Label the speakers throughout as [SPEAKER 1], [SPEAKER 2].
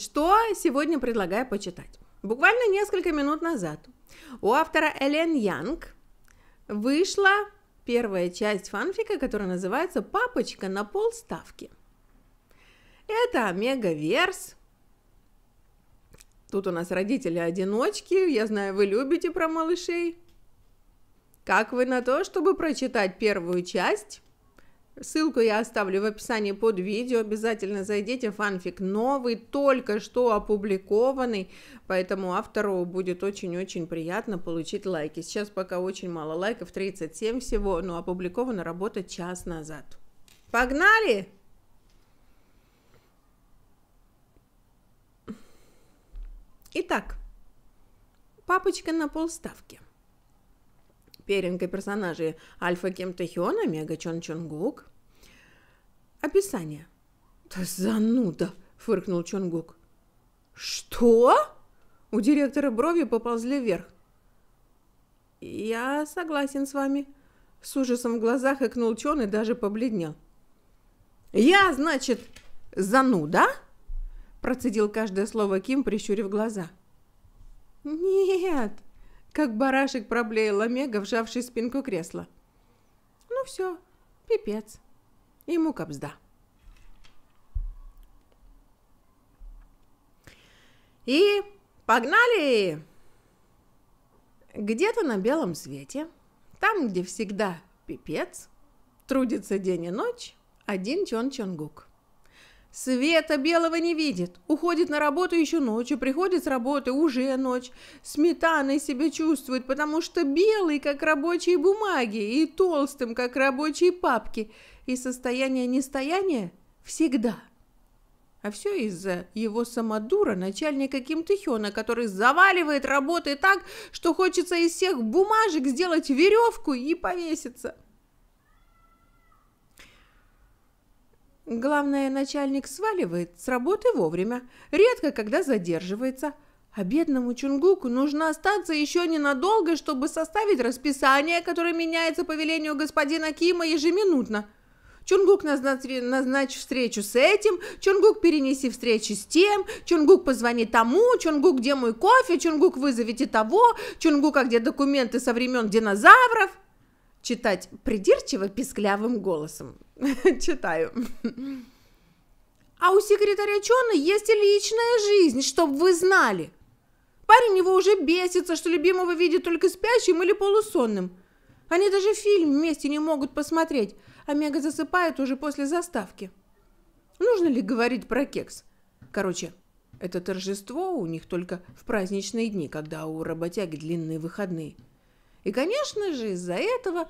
[SPEAKER 1] что сегодня предлагаю почитать. Буквально несколько минут назад у автора Элен Янг вышла первая часть фанфика, которая называется «Папочка на полставки». Это омега-верс. Тут у нас родители-одиночки. Я знаю, вы любите про малышей. Как вы на то, чтобы прочитать первую часть Ссылку я оставлю в описании под видео, обязательно зайдите, фанфик новый, только что опубликованный, поэтому автору будет очень-очень приятно получить лайки. Сейчас пока очень мало лайков, 37 всего, но опубликована работа час назад. Погнали! Итак, папочка на полставки пэринга персонажей Альфа Кем Тахион, Омега Чон Чонгук. Описание. «Да зануда!» – фыркнул Чонгук. «Что?» – у директора брови поползли вверх. «Я согласен с вами», – с ужасом в глазах икнул Чон и даже побледнел. «Я, значит, зануда?» – процедил каждое слово Ким, прищурив глаза. «Нет!» Как барашек проблеял Омега, вжавший спинку кресла. Ну все, пипец. Ему капзда. И погнали! Где-то на белом свете, там, где всегда пипец, трудится день и ночь один Чон Чонгук. Света белого не видит. Уходит на работу еще ночью, приходит с работы уже ночь. Сметаной себя чувствует, потому что белый, как рабочие бумаги, и толстым, как рабочие папки. И состояние нестояния всегда. А все из-за его самодура, начальника Ким Тихёна, который заваливает работы так, что хочется из всех бумажек сделать веревку и повеситься. Главное, начальник сваливает с работы вовремя, редко когда задерживается. А бедному Чунгуку нужно остаться еще ненадолго, чтобы составить расписание, которое меняется по велению господина Кима ежеминутно. Чунгук назнач, встречу с этим, Чунгук перенеси встречи с тем, Чунгук позвони тому, Чунгук где мой кофе, Чунгук вызовите того, Чунгук а где документы со времен динозавров – читать придирчиво писклявым голосом. Читаю. А у секретаря Чона есть личная жизнь, чтобы вы знали. Парень его уже бесится, что любимого видит только спящим или полусонным. Они даже фильм вместе не могут посмотреть. Омега а засыпает уже после заставки. Нужно ли говорить про кекс? Короче, это торжество у них только в праздничные дни, когда у работяги длинные выходные – и, конечно же, из-за этого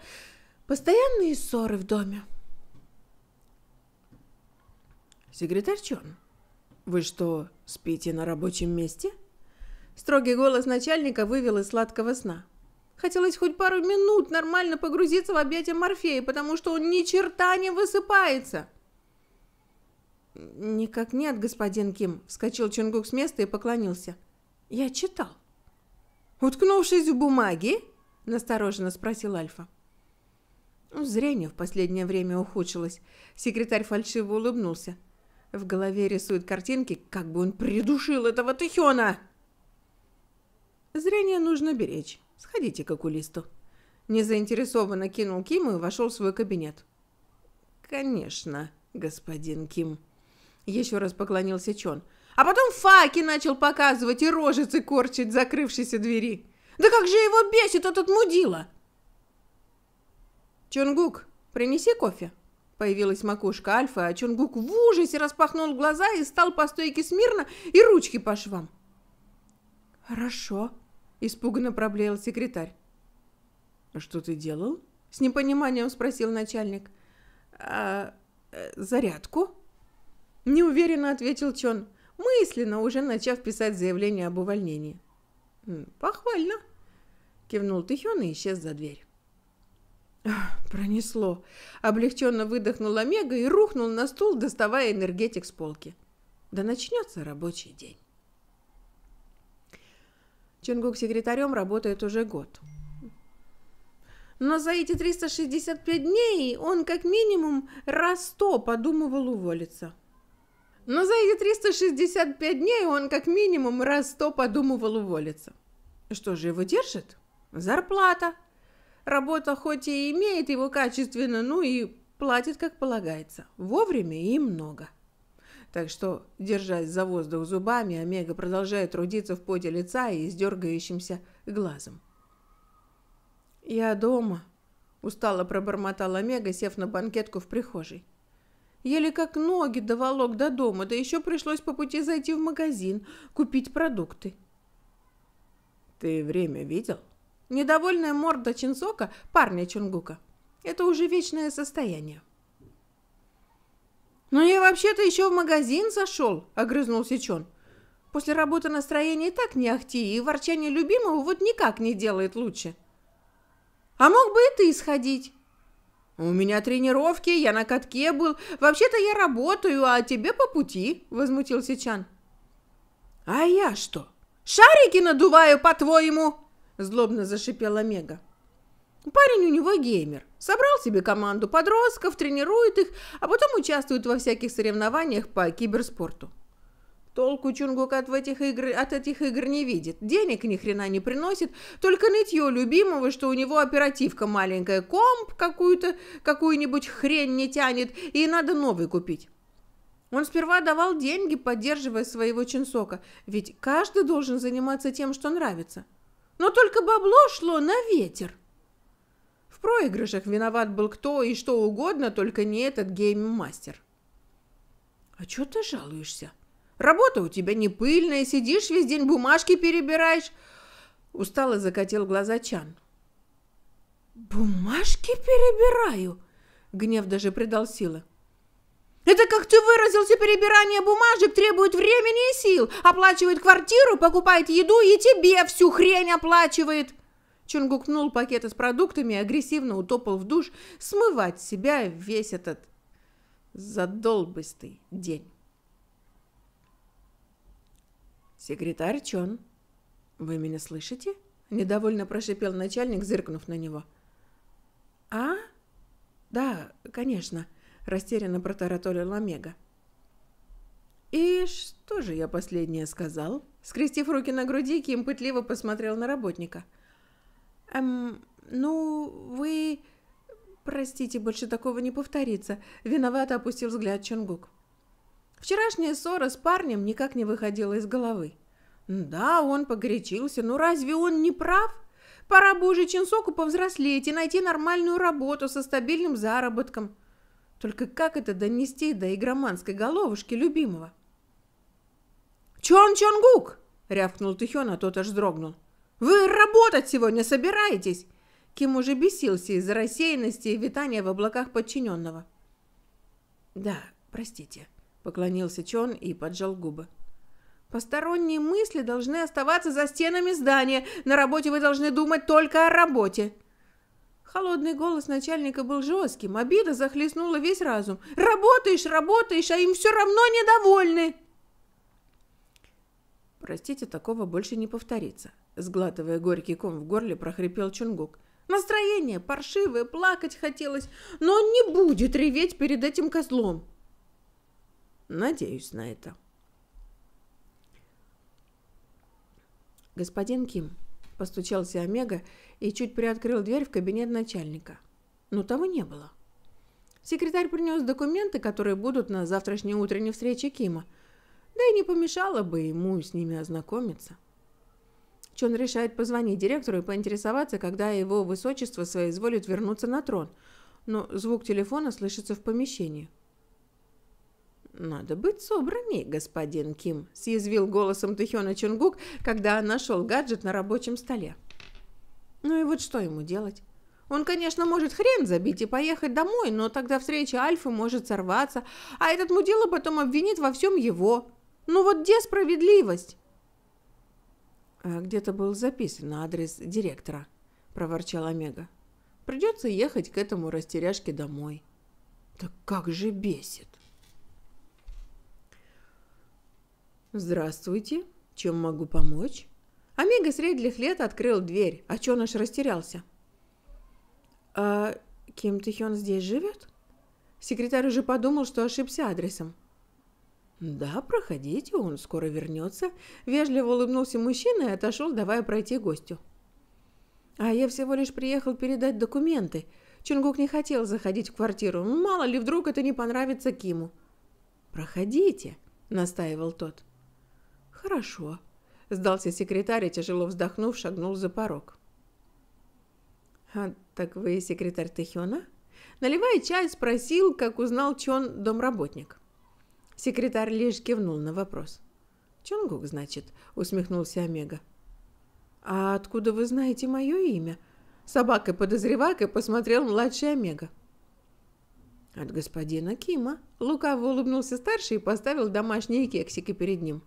[SPEAKER 1] постоянные ссоры в доме. Секретарь Чон, вы что, спите на рабочем месте? Строгий голос начальника вывел из сладкого сна. Хотелось хоть пару минут нормально погрузиться в объятия Морфея, потому что он ни черта не высыпается. «Никак нет, господин Ким», — вскочил Чунгук с места и поклонился. «Я читал». Уткнувшись в бумаги, настороженно спросил Альфа. Ну, зрение в последнее время ухудшилось. Секретарь фальшиво улыбнулся. В голове рисуют картинки, как бы он придушил этого тыхёна. Зрение нужно беречь. Сходите к окулисту. Незаинтересованно кинул Ким и вошел в свой кабинет. Конечно, господин Ким. Еще раз поклонился Чон. А потом факи начал показывать и рожицы корчить закрывшейся двери. Да как же его бесит этот мудила!» «Чунгук, принеси кофе!» Появилась макушка Альфа, а Чунгук в ужасе распахнул глаза и стал по стойке смирно и ручки по швам. «Хорошо», — испуганно проблеял секретарь. А «Что ты делал?» — с непониманием спросил начальник. «А, э, «Зарядку?» — неуверенно ответил Чон, мысленно уже начав писать заявление об увольнении. «Похвально», кивнул Тихён и исчез за дверь. Пронесло. Облегченно выдохнул Мега и рухнул на стул, доставая энергетик с полки. Да начнется рабочий день. Чунгук секретарем работает уже год. Но за эти 365 дней он как минимум раз сто подумывал уволиться. Но за эти 365 дней он как минимум раз сто подумывал уволиться. Что же его держит? Зарплата. Работа хоть и имеет его качественно, ну и платит, как полагается, вовремя и много. Так что, держась за воздух зубами, Омега продолжает трудиться в поте лица и с дергающимся глазом. «Я дома», – устало пробормотал Омега, сев на банкетку в прихожей. Еле как ноги доволок до дома, да еще пришлось по пути зайти в магазин, купить продукты. «Ты время видел?» Недовольная морда Чинсока – парня Чунгука. Это уже вечное состояние. «Но «Ну, я вообще-то еще в магазин зашел», – огрызнулся Чон. «После работы настроение и так не ахти, и ворчание любимого вот никак не делает лучше». «А мог бы и ты сходить». «У меня тренировки, я на катке был. Вообще-то я работаю, а тебе по пути», – возмутился Чан. «А я что, шарики надуваю, по-твоему?» злобно зашипела Мега. Парень у него геймер. Собрал себе команду подростков, тренирует их, а потом участвует во всяких соревнованиях по киберспорту. Толку Чунгук от этих, игр, от этих игр не видит. Денег ни хрена не приносит, только нытье любимого, что у него оперативка маленькая, комп какую-то, какую-нибудь хрень не тянет, и надо новый купить. Он сперва давал деньги, поддерживая своего Чинсока, ведь каждый должен заниматься тем, что нравится но только бабло шло на ветер. В проигрышах виноват был кто и что угодно, только не этот гейммастер. «А чё ты жалуешься? Работа у тебя не пыльная, сидишь весь день, бумажки перебираешь». Устало закатил глаза Чан. «Бумажки перебираю?» Гнев даже придал силы. Это, как ты выразился, перебирание бумажек требует времени и сил, оплачивает квартиру, покупает еду и тебе всю хрень оплачивает!» Чунгук пнул пакеты с продуктами и агрессивно утопал в душ смывать себя весь этот задолбыстый день. «Секретарь Чон, вы меня слышите?» – недовольно прошипел начальник, зыркнув на него. «А? Да, конечно» растерянно протараторил Ламега. «И что же я последнее сказал?» Скрестив руки на груди, Ким пытливо посмотрел на работника. «Эм, ну, вы... Простите, больше такого не повторится», — виновато опустил взгляд Чонгук. Вчерашняя ссора с парнем никак не выходила из головы. «Да, он погорячился, но разве он не прав?» Пора бы уже Чинсоку повзрослеть и найти нормальную работу со стабильным заработком. Только как это донести до игроманской головушки любимого? «Чон Чонгук!» – рявкнул Тихён, а тот аж дрогнул. «Вы работать сегодня собираетесь?» Ким уже бесился из-за рассеянности и витания в облаках подчиненного. «Да, простите», – поклонился Чон и поджал губы. «Посторонние мысли должны оставаться за стенами здания. На работе вы должны думать только о работе». Холодный голос начальника был жестким, обида захлестнула весь разум. «Работаешь, работаешь, а им все равно недовольны!» «Простите, такого больше не повторится», — сглатывая горький ком в горле, прохрипел Чунгук. «Настроение паршивое, плакать хотелось, но он не будет реветь перед этим козлом!» «Надеюсь на это». «Господин Ким», — постучался Омега, — и чуть приоткрыл дверь в кабинет начальника. Но того не было. Секретарь принес документы, которые будут на завтрашней утренней встрече Кима, да и не помешало бы ему с ними ознакомиться. Чон решает позвонить директору и поинтересоваться, когда его высочество соизволит вернуться на трон, но звук телефона слышится в помещении. «Надо быть собранней, господин Ким», – съязвил голосом Тэхёна Чунгук, когда нашел гаджет на рабочем столе. Ну и вот что ему делать? Он, конечно, может хрен забить и поехать домой, но тогда встреча Альфы может сорваться, а этот мудила потом обвинит во всем его. Ну вот где справедливость? А где-то был записан адрес директора, проворчал Омега. Придется ехать к этому растеряшке домой. Так как же бесит. Здравствуйте, чем могу помочь? Омега средних лет открыл дверь, а Чоныш растерялся. «А Ким Тихён здесь живет?» Секретарь уже подумал, что ошибся адресом. «Да, проходите, он скоро вернется», – вежливо улыбнулся мужчина и отошел, давая пройти гостю. «А я всего лишь приехал передать документы. Чунгук не хотел заходить в квартиру, ну, мало ли вдруг это не понравится Киму». «Проходите», – настаивал тот. «Хорошо», Сдался секретарь и, тяжело вздохнув, шагнул за порог. «А так вы секретарь Тэхёна?» Наливая чай, спросил, как узнал Чон домработник. Секретарь лишь кивнул на вопрос. «Чонгук, значит?» – усмехнулся Омега. «А откуда вы знаете мое имя?» Собакой-подозревакой посмотрел младший Омега. «От господина Кима», – лукаво улыбнулся старший и поставил домашние кексики перед ним.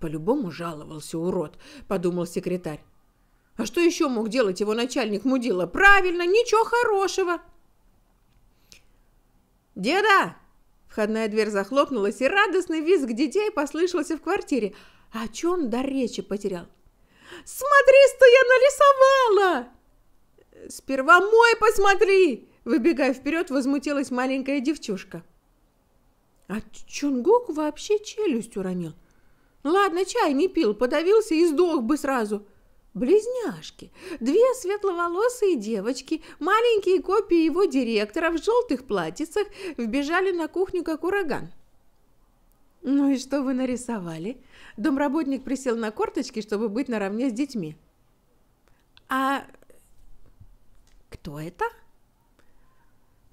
[SPEAKER 1] По-любому жаловался урод, подумал секретарь. А что еще мог делать его начальник мудила? Правильно, ничего хорошего. Деда! Входная дверь захлопнулась, и радостный визг детей послышался в квартире. «А о чем до речи потерял? «Смотри, что я нарисовала!» «Сперва мой посмотри!» Выбегая вперед, возмутилась маленькая девчушка. А Чунгук вообще челюсть уронил. Ладно, чай не пил, подавился и сдох бы сразу. Близняшки. Две светловолосые девочки, маленькие копии его директора в желтых платьицах, вбежали на кухню, как ураган. «Ну и что вы нарисовали?» Домработник присел на корточки, чтобы быть наравне с детьми. «А кто это?»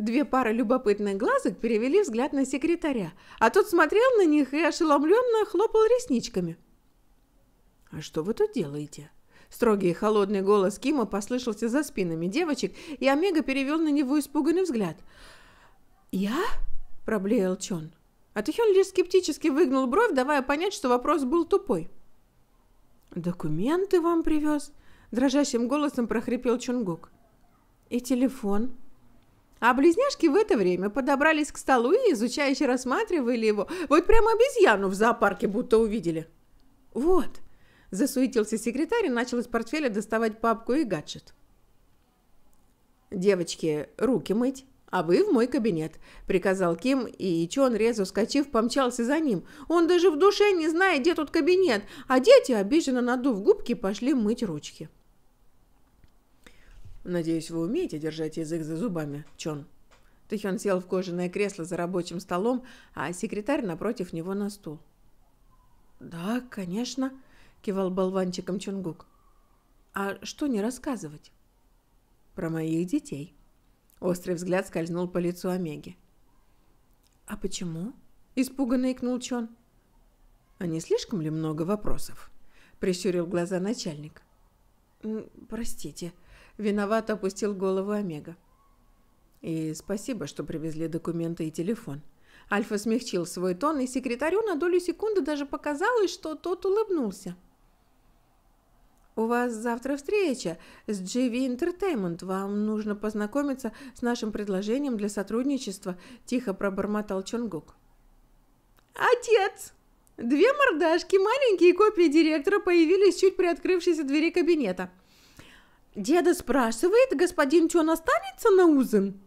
[SPEAKER 1] Две пары любопытных глазок перевели взгляд на секретаря, а тот смотрел на них и ошеломленно хлопал ресничками. «А что вы тут делаете?» Строгий и холодный голос Кима послышался за спинами девочек, и Омега перевел на него испуганный взгляд. «Я?» – проблеял Чон. А Тихён лишь скептически выгнул бровь, давая понять, что вопрос был тупой. «Документы вам привез?» – дрожащим голосом прохрипел Чонгук. «И телефон?» А близняшки в это время подобрались к столу и изучающе рассматривали его. Вот прямо обезьяну в зоопарке будто увидели. «Вот!» – засуетился секретарь и начал из портфеля доставать папку и гаджет. «Девочки, руки мыть!» «А вы в мой кабинет», – приказал Ким, и Чон, резу скачив, помчался за ним. Он даже в душе не знает, где тут кабинет, а дети, обиженно надув губки, пошли мыть ручки. «Надеюсь, вы умеете держать язык за зубами, Чон?» Тэхён сел в кожаное кресло за рабочим столом, а секретарь напротив него на стул. «Да, конечно», — кивал болванчиком Чонгук. «А что не рассказывать?» «Про моих детей». Острый взгляд скользнул по лицу Омеги. «А почему?» – испуганно икнул Чон. «А не слишком ли много вопросов?» – прищурил глаза начальник. «Простите», Виновато опустил голову Омега. И спасибо, что привезли документы и телефон. Альфа смягчил свой тон, и секретарю на долю секунды даже показалось, что тот улыбнулся. «У вас завтра встреча с GV Entertainment. Вам нужно познакомиться с нашим предложением для сотрудничества», – тихо пробормотал Чонгук. «Отец!» Две мордашки, маленькие копии директора, появились чуть приоткрывшейся двери кабинета – Деда спрашивает, господин Чон останется на узен?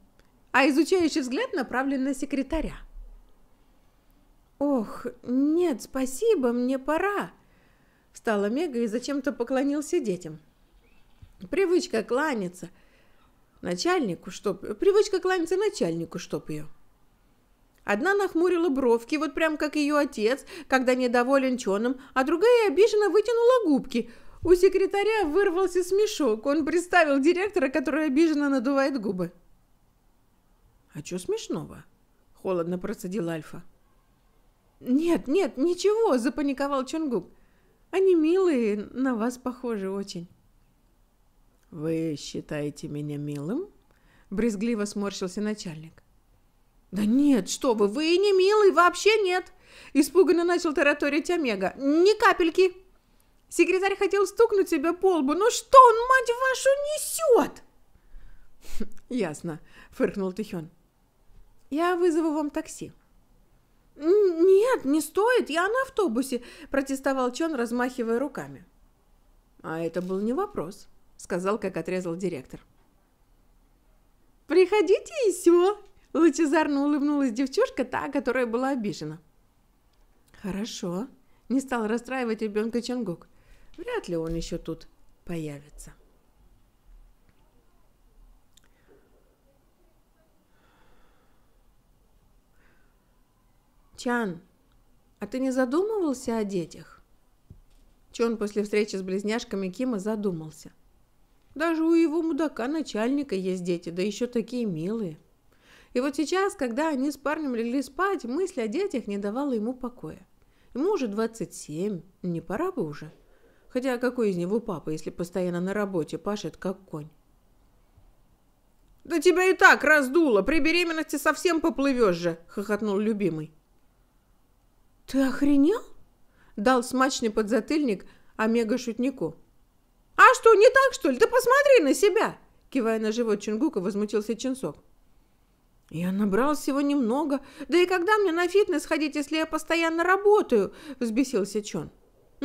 [SPEAKER 1] А изучающий взгляд направлен на секретаря. Ох, нет, спасибо, мне пора. Встала Мега и зачем-то поклонился детям. Привычка кланяться. Начальнику, чтоб... Привычка кланяться начальнику, чтоб ее. Одна нахмурила бровки, вот прям как ее отец, когда недоволен Чоном, а другая обиженно вытянула губки – у секретаря вырвался смешок. Он представил директора, который обиженно надувает губы. «А чё смешного?» — холодно процедил Альфа. «Нет, нет, ничего!» — запаниковал Чонгук. «Они милые, на вас похожи очень». «Вы считаете меня милым?» — брезгливо сморщился начальник. «Да нет, что вы, вы и не милый, вообще нет!» — испуганно начал тараторить Омега. «Ни капельки!» Секретарь хотел стукнуть себя по лбу, но «Ну что он, мать вашу, несет? Ясно, фыркнул Тихен. Я вызову вам такси. Нет, не стоит, я на автобусе, протестовал Чон, размахивая руками. А это был не вопрос, сказал, как отрезал директор. Приходите и все, лучезарно улыбнулась девчушка, та, которая была обижена. Хорошо, не стал расстраивать ребенка Чонгук. Вряд ли он еще тут появится. Чан, а ты не задумывался о детях? Чон после встречи с близняшками Кима задумался. Даже у его мудака начальника есть дети, да еще такие милые. И вот сейчас, когда они с парнем легли спать, мысль о детях не давала ему покоя. Ему уже 27, не пора бы уже. Хотя какой из него папа, если постоянно на работе пашет, как конь? «Да тебя и так раздуло! При беременности совсем поплывешь же!» — хохотнул любимый. «Ты охренел?» — дал смачный подзатыльник омега-шутнику. «А что, не так, что ли? Ты посмотри на себя!» — кивая на живот Чингука, возмутился Чинсок. «Я набрал всего немного. Да и когда мне на фитнес ходить, если я постоянно работаю?» — взбесился Чон.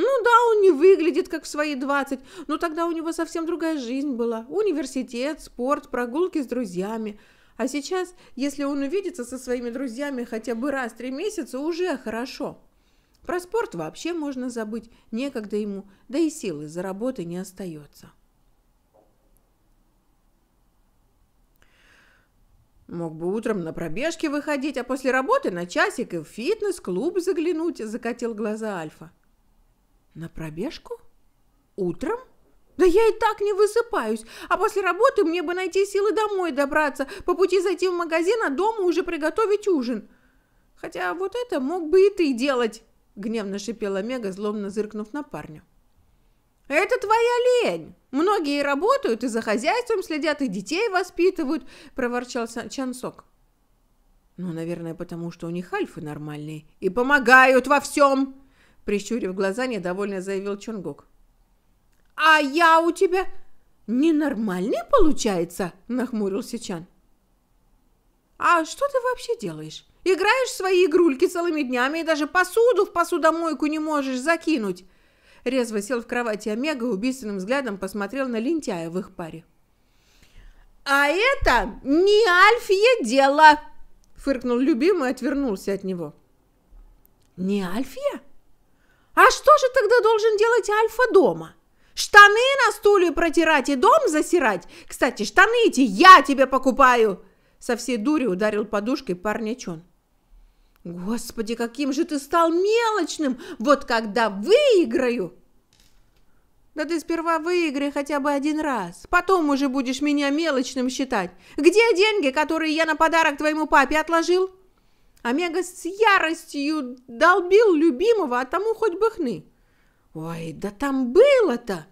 [SPEAKER 1] Ну да, он не выглядит как в свои 20, но тогда у него совсем другая жизнь была. Университет, спорт, прогулки с друзьями. А сейчас, если он увидится со своими друзьями хотя бы раз в три месяца, уже хорошо. Про спорт вообще можно забыть, некогда ему, да и силы за работы не остается. Мог бы утром на пробежке выходить, а после работы на часик и в фитнес-клуб заглянуть, закатил глаза Альфа. На пробежку? Утром? Да я и так не высыпаюсь, а после работы мне бы найти силы домой добраться, по пути зайти в магазин, а дома уже приготовить ужин. Хотя вот это мог бы и ты делать, гневно шипела Мега, злобно зыркнув на парня. Это твоя лень. Многие работают и за хозяйством следят, и детей воспитывают, проворчал Чансок. Ну, наверное, потому что у них альфы нормальные и помогают во всем, Прищурив глаза, недовольно заявил Чонгук. «А я у тебя ненормальный, получается?» – нахмурился Чан. «А что ты вообще делаешь? Играешь в свои игрульки целыми днями и даже посуду в посудомойку не можешь закинуть!» Резво сел в кровати Омега и убийственным взглядом посмотрел на лентяя в их паре. «А это не Альфье дело!» – фыркнул любимый и отвернулся от него. «Не Альфье?» А что же тогда должен делать Альфа дома? Штаны на стуле протирать и дом засирать? Кстати, штаны эти я тебе покупаю!» Со всей дури ударил подушкой парня Чон. «Господи, каким же ты стал мелочным! Вот когда выиграю!» «Да ты сперва выиграй хотя бы один раз, потом уже будешь меня мелочным считать. Где деньги, которые я на подарок твоему папе отложил?» Омега с яростью долбил любимого, а тому хоть бы хны. Ой, да там было-то!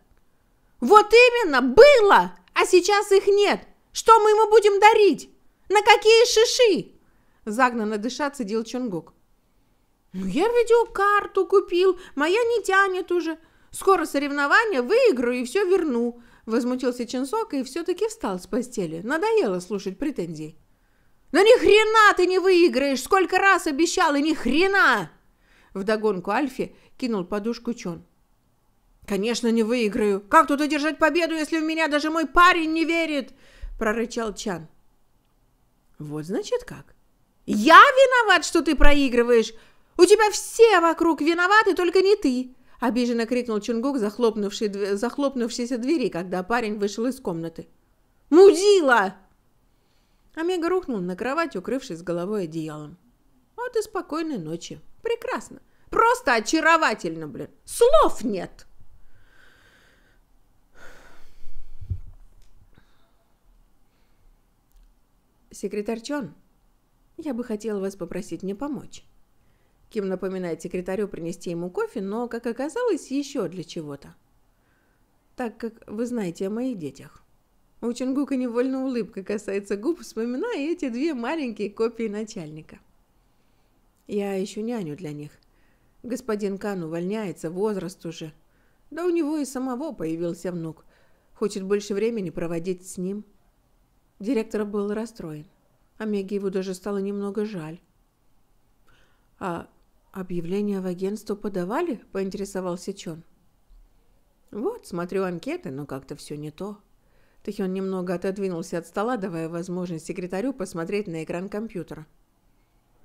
[SPEAKER 1] Вот именно, было! А сейчас их нет! Что мы ему будем дарить? На какие шиши? Загнанно дыша цедил Чонгук. Ну, я видеокарту купил, моя не тянет уже. Скоро соревнования, выиграю и все верну. Возмутился Ченсок и все-таки встал с постели. Надоело слушать претензии. «Да ни хрена ты не выиграешь! Сколько раз обещал, и ни хрена!» Вдогонку Альфи кинул подушку Чон. «Конечно, не выиграю! Как тут одержать победу, если в меня даже мой парень не верит?» прорычал Чан. «Вот значит как. Я виноват, что ты проигрываешь! У тебя все вокруг виноваты, только не ты!» Обиженно крикнул Чунгук, захлопнувший, захлопнувшийся двери, когда парень вышел из комнаты. «Мудила!» Омега рухнул на кровать, укрывшись головой одеялом. Вот и спокойной ночи. Прекрасно. Просто очаровательно, блин. Слов нет. Секретарь Чон, я бы хотела вас попросить мне помочь. Ким напоминает секретарю принести ему кофе, но, как оказалось, еще для чего-то. Так как вы знаете о моих детях. А у Чунгука невольно улыбка касается губ, вспоминая эти две маленькие копии начальника. Я ищу няню для них. Господин Кан увольняется, возраст уже. Да у него и самого появился внук. Хочет больше времени проводить с ним. Директор был расстроен. Омеге его даже стало немного жаль. «А объявление в агентство подавали?» – поинтересовался Чон. «Вот, смотрю анкеты, но как-то все не то», Тахион немного отодвинулся от стола, давая возможность секретарю посмотреть на экран компьютера.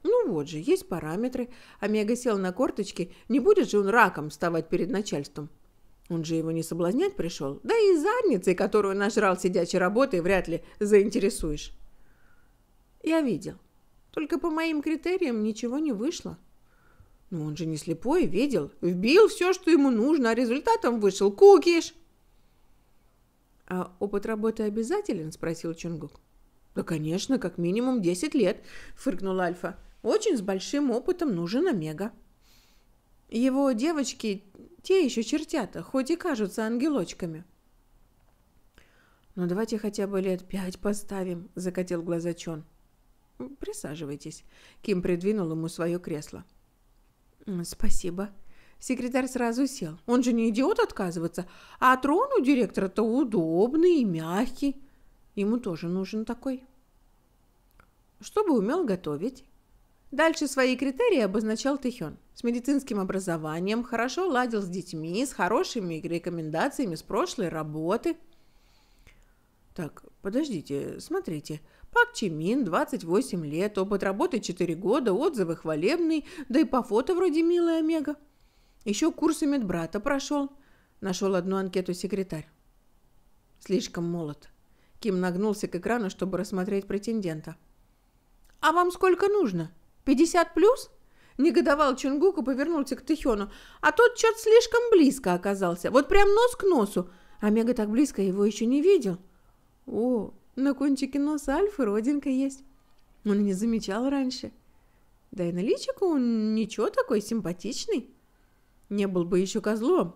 [SPEAKER 1] Ну вот же, есть параметры. Омега сел на корточки. Не будет же он раком вставать перед начальством. Он же его не соблазнять пришел. Да и задницей, которую нажрал сидячей работой, вряд ли заинтересуешь. Я видел. Только по моим критериям ничего не вышло. Но «Ну он же не слепой, видел. Вбил все, что ему нужно, а результатом вышел кукиш. «А опыт работы обязателен?» – спросил Чунгук. «Да, конечно, как минимум 10 лет», – фыркнул Альфа. «Очень с большим опытом нужен омега». «Его девочки те еще чертята, хоть и кажутся ангелочками». «Ну давайте хотя бы лет пять поставим», – закатил глаза Чон. «Присаживайтесь». Ким придвинул ему свое кресло. «Спасибо», Секретарь сразу сел. Он же не идиот отказываться. А трон у директора-то удобный и мягкий. Ему тоже нужен такой. Чтобы умел готовить. Дальше свои критерии обозначал Тихен. С медицинским образованием, хорошо ладил с детьми, с хорошими рекомендациями с прошлой работы. Так, подождите, смотрите. Пак Чимин, 28 лет, опыт работы 4 года, отзывы хвалебный, да и по фото вроде милая Омега. Еще курсы медбрата прошел. Нашел одну анкету секретарь. Слишком молод. Ким нагнулся к экрану, чтобы рассмотреть претендента. «А вам сколько нужно? 50 плюс?» Негодовал Чунгук и повернулся к Тихёну. «А тот черт слишком близко оказался. Вот прям нос к носу. Омега так близко его еще не видел». «О, на кончике носа Альфы родинка есть. Он не замечал раньше. Да и наличику он ничего такой симпатичный» не был бы еще козлом.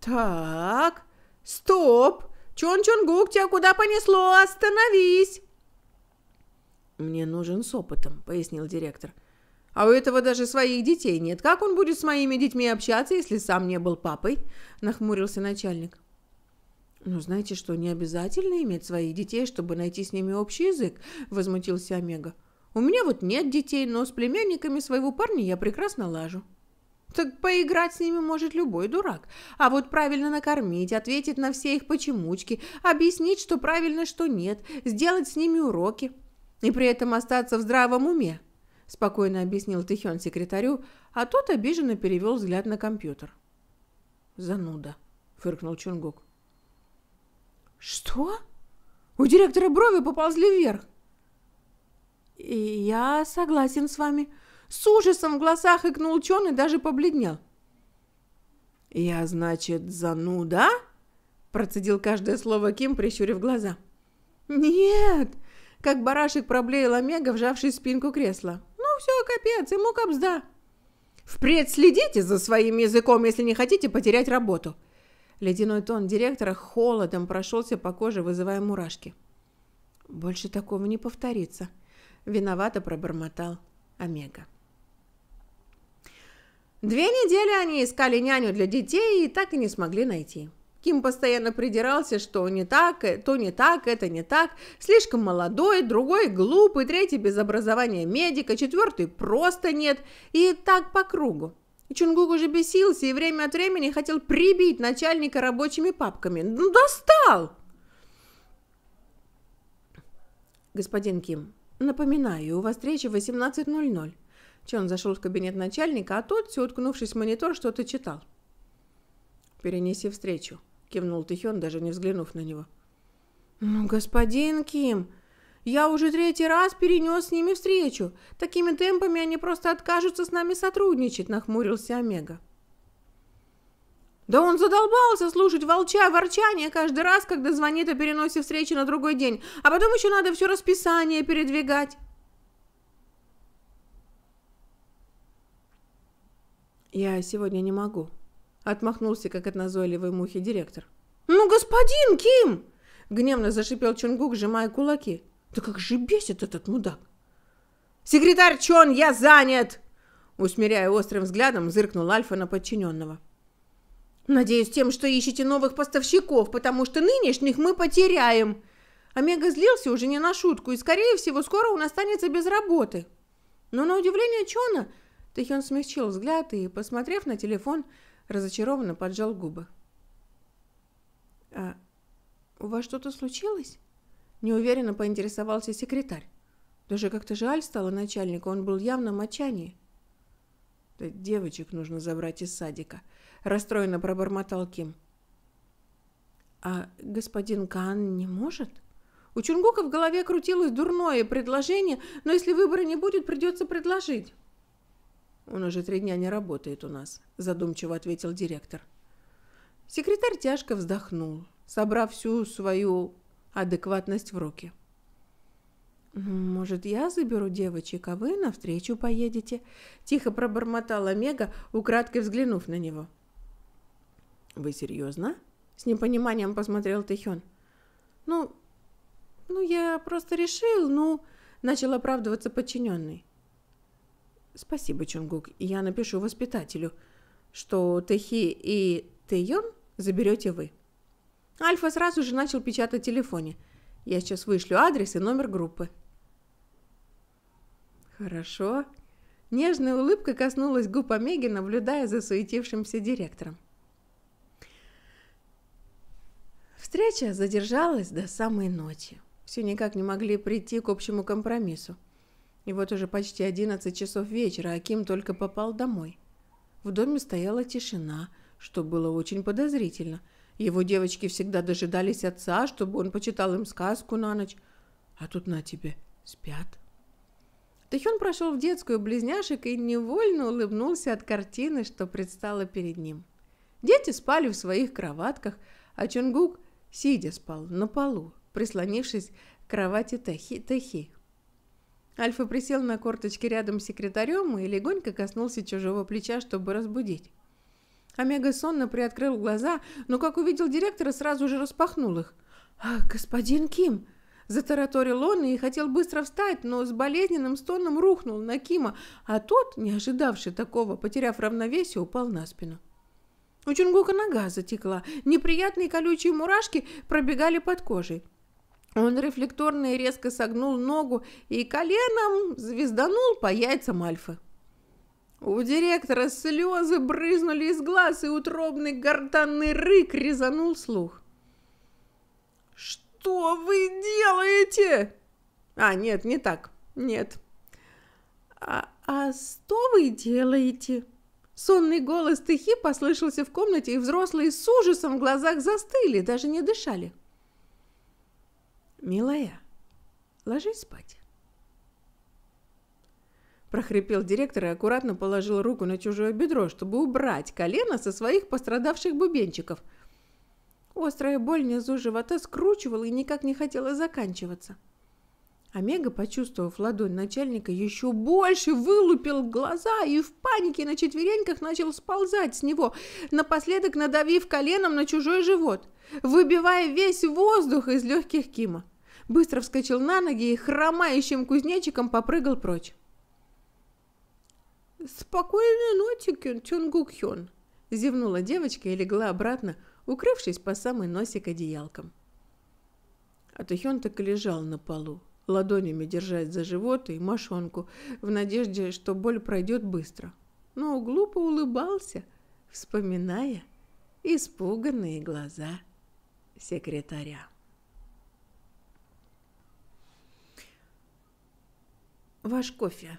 [SPEAKER 1] Так, стоп! Чон-чон-гук, тебя куда понесло? Остановись! Мне нужен с опытом, пояснил директор. А у этого даже своих детей нет. Как он будет с моими детьми общаться, если сам не был папой? Нахмурился начальник. «Ну, знаете что, не обязательно иметь своих детей, чтобы найти с ними общий язык», – возмутился Омега. «У меня вот нет детей, но с племянниками своего парня я прекрасно лажу». Так поиграть с ними может любой дурак. А вот правильно накормить, ответить на все их почемучки, объяснить, что правильно, что нет, сделать с ними уроки. И при этом остаться в здравом уме, спокойно объяснил Тихён секретарю, а тот обиженно перевел взгляд на компьютер. «Зануда», — фыркнул Чунгук. «Что?» У директора брови поползли вверх. «Я согласен с вами», с ужасом в глазах икнул ученый, даже побледнел. «Я, значит, зануда?» Процедил каждое слово Ким, прищурив глаза. «Нет!» Как барашек проблеял Омега, вжавший в спинку кресла. «Ну все, капец, ему капзда!» «Впредь следите за своим языком, если не хотите потерять работу!» Ледяной тон директора холодом прошелся по коже, вызывая мурашки. «Больше такого не повторится!» Виновато пробормотал Омега. Две недели они искали няню для детей и так и не смогли найти. Ким постоянно придирался, что не так, э, то не так, это не так, слишком молодой, другой глупый, третий без образования медика, четвертый просто нет, и так по кругу. Чунгук уже бесился и время от времени хотел прибить начальника рабочими папками. Ну, достал! Господин Ким, напоминаю, у вас встреча в 18.00 он зашел в кабинет начальника, а тот, уткнувшись в монитор, что-то читал. «Перенеси встречу», — кивнул Тихён, даже не взглянув на него. «Ну, господин Ким, я уже третий раз перенес с ними встречу. Такими темпами они просто откажутся с нами сотрудничать», — нахмурился Омега. «Да он задолбался слушать волча ворчание каждый раз, когда звонит о переносе встречи на другой день, а потом еще надо все расписание передвигать». «Я сегодня не могу», — отмахнулся, как от назойливой мухи, директор. «Ну, господин Ким!» — гневно зашипел Чунгук, сжимая кулаки. «Да как же бесит этот мудак!» «Секретарь Чон, я занят!» Усмиряя острым взглядом, зыркнул Альфа на подчиненного. «Надеюсь тем, что ищете новых поставщиков, потому что нынешних мы потеряем!» Омега злился уже не на шутку, и, скорее всего, скоро он останется без работы. Но на удивление Чона Тэхион смягчил взгляд и, посмотрев на телефон, разочарованно поджал губы. «А у вас что-то случилось?» – неуверенно поинтересовался секретарь. Даже как-то жаль стало начальнику, он был явно в мочании. «Да девочек нужно забрать из садика», – расстроенно пробормотал Ким. «А господин Кан не может?» У Чунгука в голове крутилось дурное предложение, но если выбора не будет, придется предложить. Он уже три дня не работает у нас», – задумчиво ответил директор. Секретарь тяжко вздохнул, собрав всю свою адекватность в руки. «Ну, «Может, я заберу девочек, а вы навстречу поедете?» – тихо пробормотала Мега, украдкой взглянув на него. «Вы серьезно?» – с непониманием посмотрел Тэхён. «Ну, ну я просто решил, ну...» – начал оправдываться подчиненный. Спасибо, Чунгук. Я напишу воспитателю, что Тэхи и Тэйон заберете вы. Альфа сразу же начал печатать в телефоне. Я сейчас вышлю адрес и номер группы. Хорошо. Нежная улыбка коснулась губ Омеги, наблюдая за суетившимся директором. Встреча задержалась до самой ночи. Все никак не могли прийти к общему компромиссу. И вот уже почти 11 часов вечера Аким только попал домой. В доме стояла тишина, что было очень подозрительно. Его девочки всегда дожидались отца, чтобы он почитал им сказку на ночь. А тут на тебе, спят. Тэхён прошел в детскую близняшек и невольно улыбнулся от картины, что предстала перед ним. Дети спали в своих кроватках, а Чонгук сидя спал на полу, прислонившись к кровати Тэхи. Тэхи. Альфа присел на корточки рядом с секретарем и легонько коснулся чужого плеча, чтобы разбудить. Омега сонно приоткрыл глаза, но, как увидел директора, сразу же распахнул их. господин Ким!» Затараторил он и хотел быстро встать, но с болезненным стоном рухнул на Кима, а тот, не ожидавший такого, потеряв равновесие, упал на спину. У Чунгука нога затекла, неприятные колючие мурашки пробегали под кожей. Он рефлекторно и резко согнул ногу и коленом звезданул по яйцам Альфы. У директора слезы брызнули из глаз, и утробный гортанный рык резанул слух. «Что вы делаете?» «А, нет, не так. Нет». «А, а что вы делаете?» Сонный голос стихи послышался в комнате, и взрослые с ужасом в глазах застыли, даже не дышали. «Милая, ложись спать». Прохрипел директор и аккуратно положил руку на чужое бедро, чтобы убрать колено со своих пострадавших бубенчиков. Острая боль внизу живота скручивала и никак не хотела заканчиваться. Омега, почувствовав ладонь начальника, еще больше вылупил глаза и в панике на четвереньках начал сползать с него, напоследок надавив коленом на чужой живот, выбивая весь воздух из легких Кима быстро вскочил на ноги и хромающим кузнечиком попрыгал прочь. «Спокойной ночи, Чонгук Хён!» – зевнула девочка и легла обратно, укрывшись по самый носик одеялком. А Тухён так и лежал на полу, ладонями держась за живот и мошонку, в надежде, что боль пройдет быстро. Но глупо улыбался, вспоминая испуганные глаза секретаря. «Ваш кофе».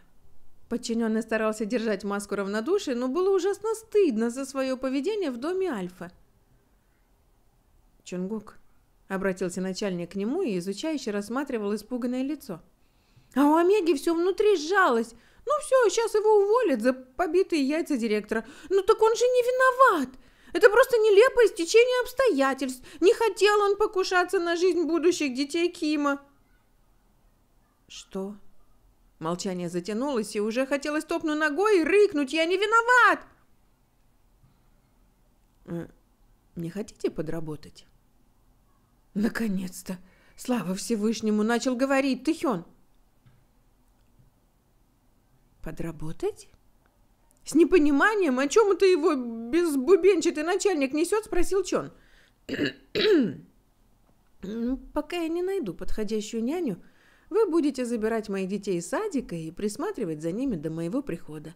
[SPEAKER 1] Подчиненный старался держать маску равнодушия, но было ужасно стыдно за свое поведение в доме Альфа. «Чунгук», — обратился начальник к нему и изучающе рассматривал испуганное лицо. «А у Омеги все внутри сжалось. Ну все, сейчас его уволят за побитые яйца директора. Ну так он же не виноват!» Это просто нелепое стечение обстоятельств. Не хотел он покушаться на жизнь будущих детей Кима. Что? Молчание затянулось, и уже хотелось топнуть ногой и рыкнуть. «Я не виноват!» «Э, «Не хотите подработать?» «Наконец-то! Слава Всевышнему! Начал говорить Тыхён!» «Подработать?» «С непониманием, о чем это его безбубенчатый начальник несет?» – спросил Чон. «Пока я не найду подходящую няню, вы будете забирать моих детей из садика и присматривать за ними до моего прихода.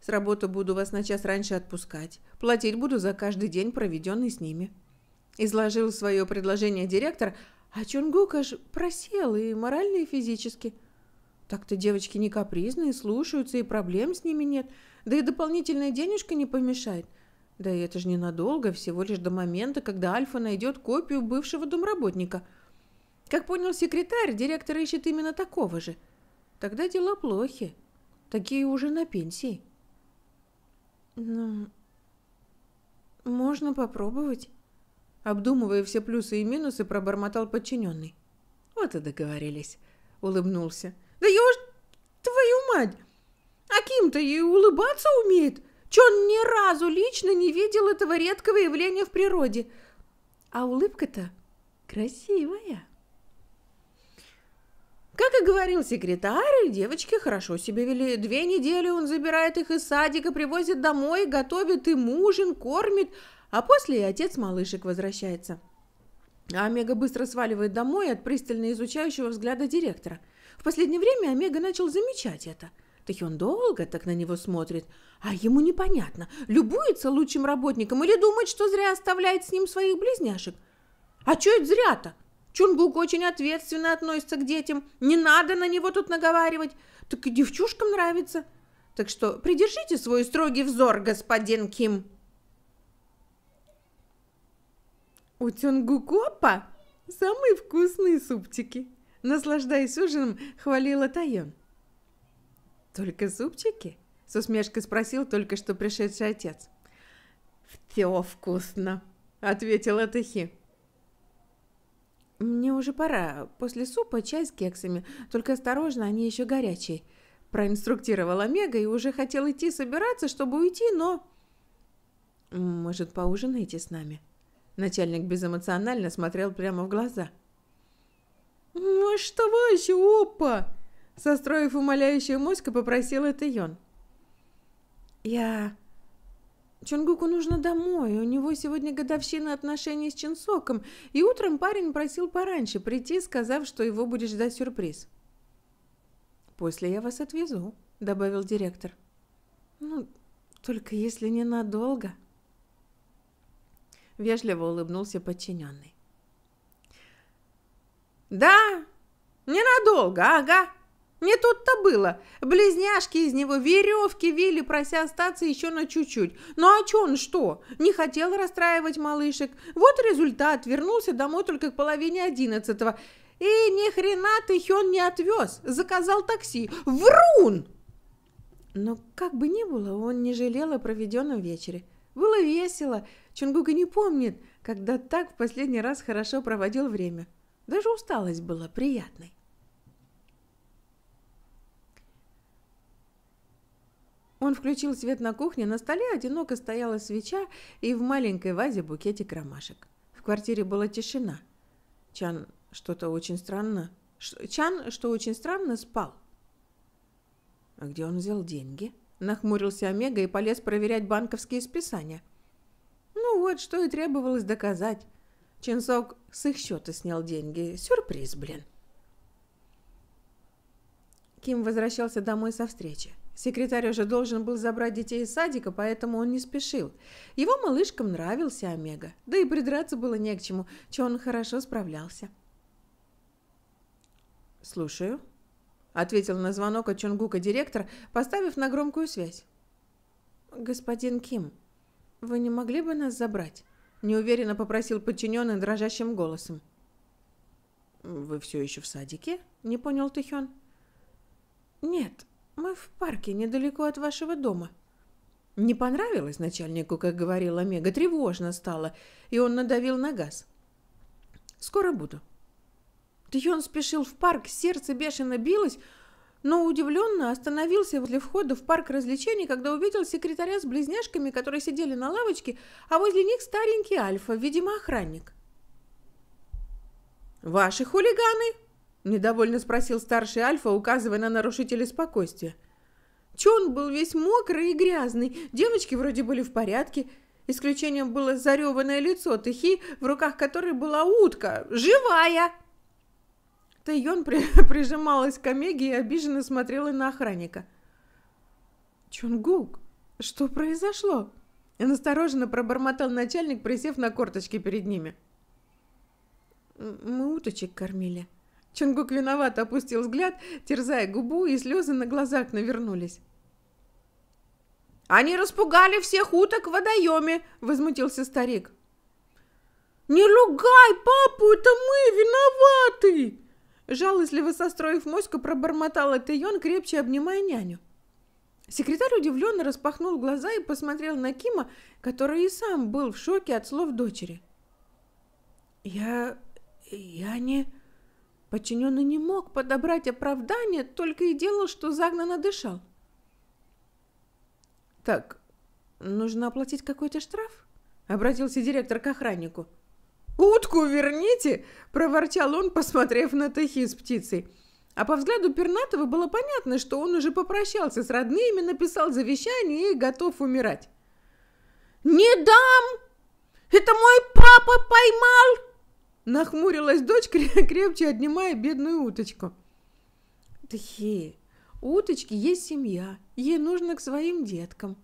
[SPEAKER 1] С работы буду вас на час раньше отпускать. Платить буду за каждый день, проведенный с ними». Изложил свое предложение директор, а Чунгук аж просел и морально, и физически. Так-то девочки не капризные, слушаются, и проблем с ними нет. Да и дополнительная денежка не помешает. Да и это же ненадолго, всего лишь до момента, когда Альфа найдет копию бывшего домработника – как понял секретарь, директор ищет именно такого же. Тогда дела плохи. Такие уже на пенсии. Ну, можно попробовать. Обдумывая все плюсы и минусы, пробормотал подчиненный. Вот и договорились. Улыбнулся. Да я уж твою мать! Аким-то и улыбаться умеет. Че он ни разу лично не видел этого редкого явления в природе. А улыбка-то красивая. Как и говорил секретарь, девочки хорошо себя вели. Две недели он забирает их из садика, привозит домой, готовит им ужин, кормит, а после и отец малышек возвращается. А Омега быстро сваливает домой от пристально изучающего взгляда директора. В последнее время Омега начал замечать это. Так он долго так на него смотрит, а ему непонятно, любуется лучшим работником или думает, что зря оставляет с ним своих близняшек. А чё это зря-то? Чунбук очень ответственно относится к детям. Не надо на него тут наговаривать. Так и девчушкам нравится. Так что придержите свой строгий взор, господин Ким. У Тёнгукопа самые вкусные супчики. Наслаждаясь ужином, хвалила Тайон. Только супчики? С усмешкой спросил только что пришедший отец. «Все вкусно», — ответила Тахи. «Мне уже пора. После супа чай с кексами. Только осторожно, они еще горячие». Проинструктировал Мега и уже хотел идти собираться, чтобы уйти, но... «Может, поужинаете с нами?» Начальник безэмоционально смотрел прямо в глаза. «Ну а что вообще, опа!» Состроив умоляющую моську, попросил это Йон. «Я Чонгуку нужно домой, у него сегодня годовщина отношений с Чинсоком, и утром парень просил пораньше прийти, сказав, что его будет ждать сюрприз. «После я вас отвезу», — добавил директор. «Ну, только если ненадолго». Вежливо улыбнулся подчиненный. «Да, ненадолго, ага», не тут-то было. Близняшки из него веревки вели, прося остаться еще на чуть-чуть. Ну а че он что? Не хотел расстраивать малышек. Вот результат. Вернулся домой только к половине одиннадцатого. И ни хрена ты Хён не отвез. Заказал такси. Врун! Но как бы ни было, он не жалел о проведенном вечере. Было весело. Чунгука не помнит, когда так в последний раз хорошо проводил время. Даже усталость была приятной. Он включил свет на кухне, на столе одиноко стояла свеча и в маленькой вазе букетик ромашек. В квартире была тишина. Чан что-то очень странно... Ш... Чан, что очень странно, спал. А где он взял деньги? Нахмурился Омега и полез проверять банковские списания. Ну вот, что и требовалось доказать. Ченсок с их счета снял деньги. Сюрприз, блин. Ким возвращался домой со встречи. Секретарь уже должен был забрать детей из садика, поэтому он не спешил. Его малышкам нравился Омега, да и придраться было не к чему, чего он хорошо справлялся. «Слушаю», — ответил на звонок от Чунгука директор, поставив на громкую связь. «Господин Ким, вы не могли бы нас забрать?» — неуверенно попросил подчиненный дрожащим голосом. «Вы все еще в садике?» — не понял Тихён. «Нет, мы в парке, недалеко от вашего дома. Не понравилось начальнику, как говорила Мега, тревожно стало, и он надавил на газ. Скоро буду. Тьон спешил в парк, сердце бешено билось, но удивленно остановился возле входа в парк развлечений, когда увидел секретаря с близняшками, которые сидели на лавочке, а возле них старенький Альфа, видимо, охранник. «Ваши хулиганы!» Недовольно спросил старший Альфа, указывая на нарушителя спокойствия. Чон был весь мокрый и грязный? Девочки вроде были в порядке. Исключением было зареванное лицо Тихи, в руках которой была утка. Живая! Тэйон при прижималась к Омеге и обиженно смотрела на охранника. Чонгук, что произошло?» И настороженно пробормотал начальник, присев на корточки перед ними. «Мы уточек кормили», Чунгук виноват опустил взгляд, терзая губу, и слезы на глазах навернулись. «Они распугали всех уток в водоеме!» — возмутился старик. «Не ругай папу, это мы виноваты!» Жалостливо состроив моську, пробормотал Тэйон, крепче обнимая няню. Секретарь удивленно распахнул глаза и посмотрел на Кима, который и сам был в шоке от слов дочери. «Я... я не...» Подчиненный не мог подобрать оправдание, только и делал, что загнанно дышал. «Так, нужно оплатить какой-то штраф?» — обратился директор к охраннику. «Утку верните!» — проворчал он, посмотрев на Тахи с птицей. А по взгляду Пернатова было понятно, что он уже попрощался с родными, написал завещание и готов умирать. «Не дам! Это мой папа поймал!» Нахмурилась дочь, крепче отнимая бедную уточку. Тхе, у уточки есть семья, ей нужно к своим деткам.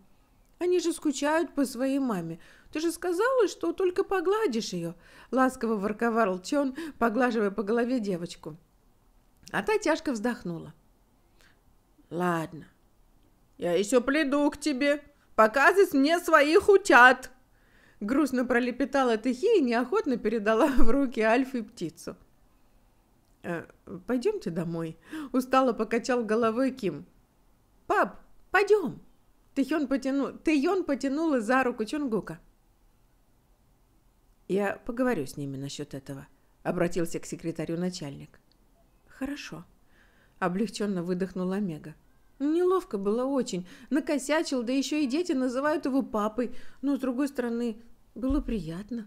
[SPEAKER 1] Они же скучают по своей маме. Ты же сказала, что только погладишь ее, ласково ворковал Чон, поглаживая по голове девочку. А та тяжко вздохнула. Ладно, я еще приду к тебе. Показывай мне своих утят. Грустно пролепетала Тихи и неохотно передала в руки Альфы птицу. «Э, «Пойдемте домой», – устало покачал головой Ким. «Пап, пойдем!» Тэйон, потяну... потянула за руку Чунгука. «Я поговорю с ними насчет этого», – обратился к секретарю начальник. «Хорошо», – облегченно выдохнула Мега. Неловко было очень. Накосячил, да еще и дети называют его папой. Но, с другой стороны, было приятно.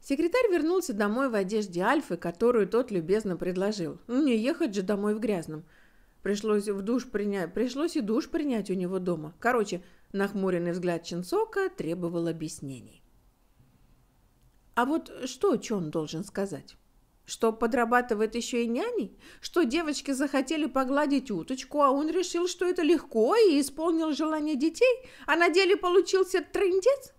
[SPEAKER 1] Секретарь вернулся домой в одежде Альфы, которую тот любезно предложил. «Ну, не ехать же домой в грязном. Пришлось в душ принять, пришлось и душ принять у него дома. Короче, нахмуренный взгляд Чинсока требовал объяснений. А вот что Чон должен сказать? Что подрабатывает еще и няней? Что девочки захотели погладить уточку, а он решил, что это легко и исполнил желание детей, а на деле получился трындец?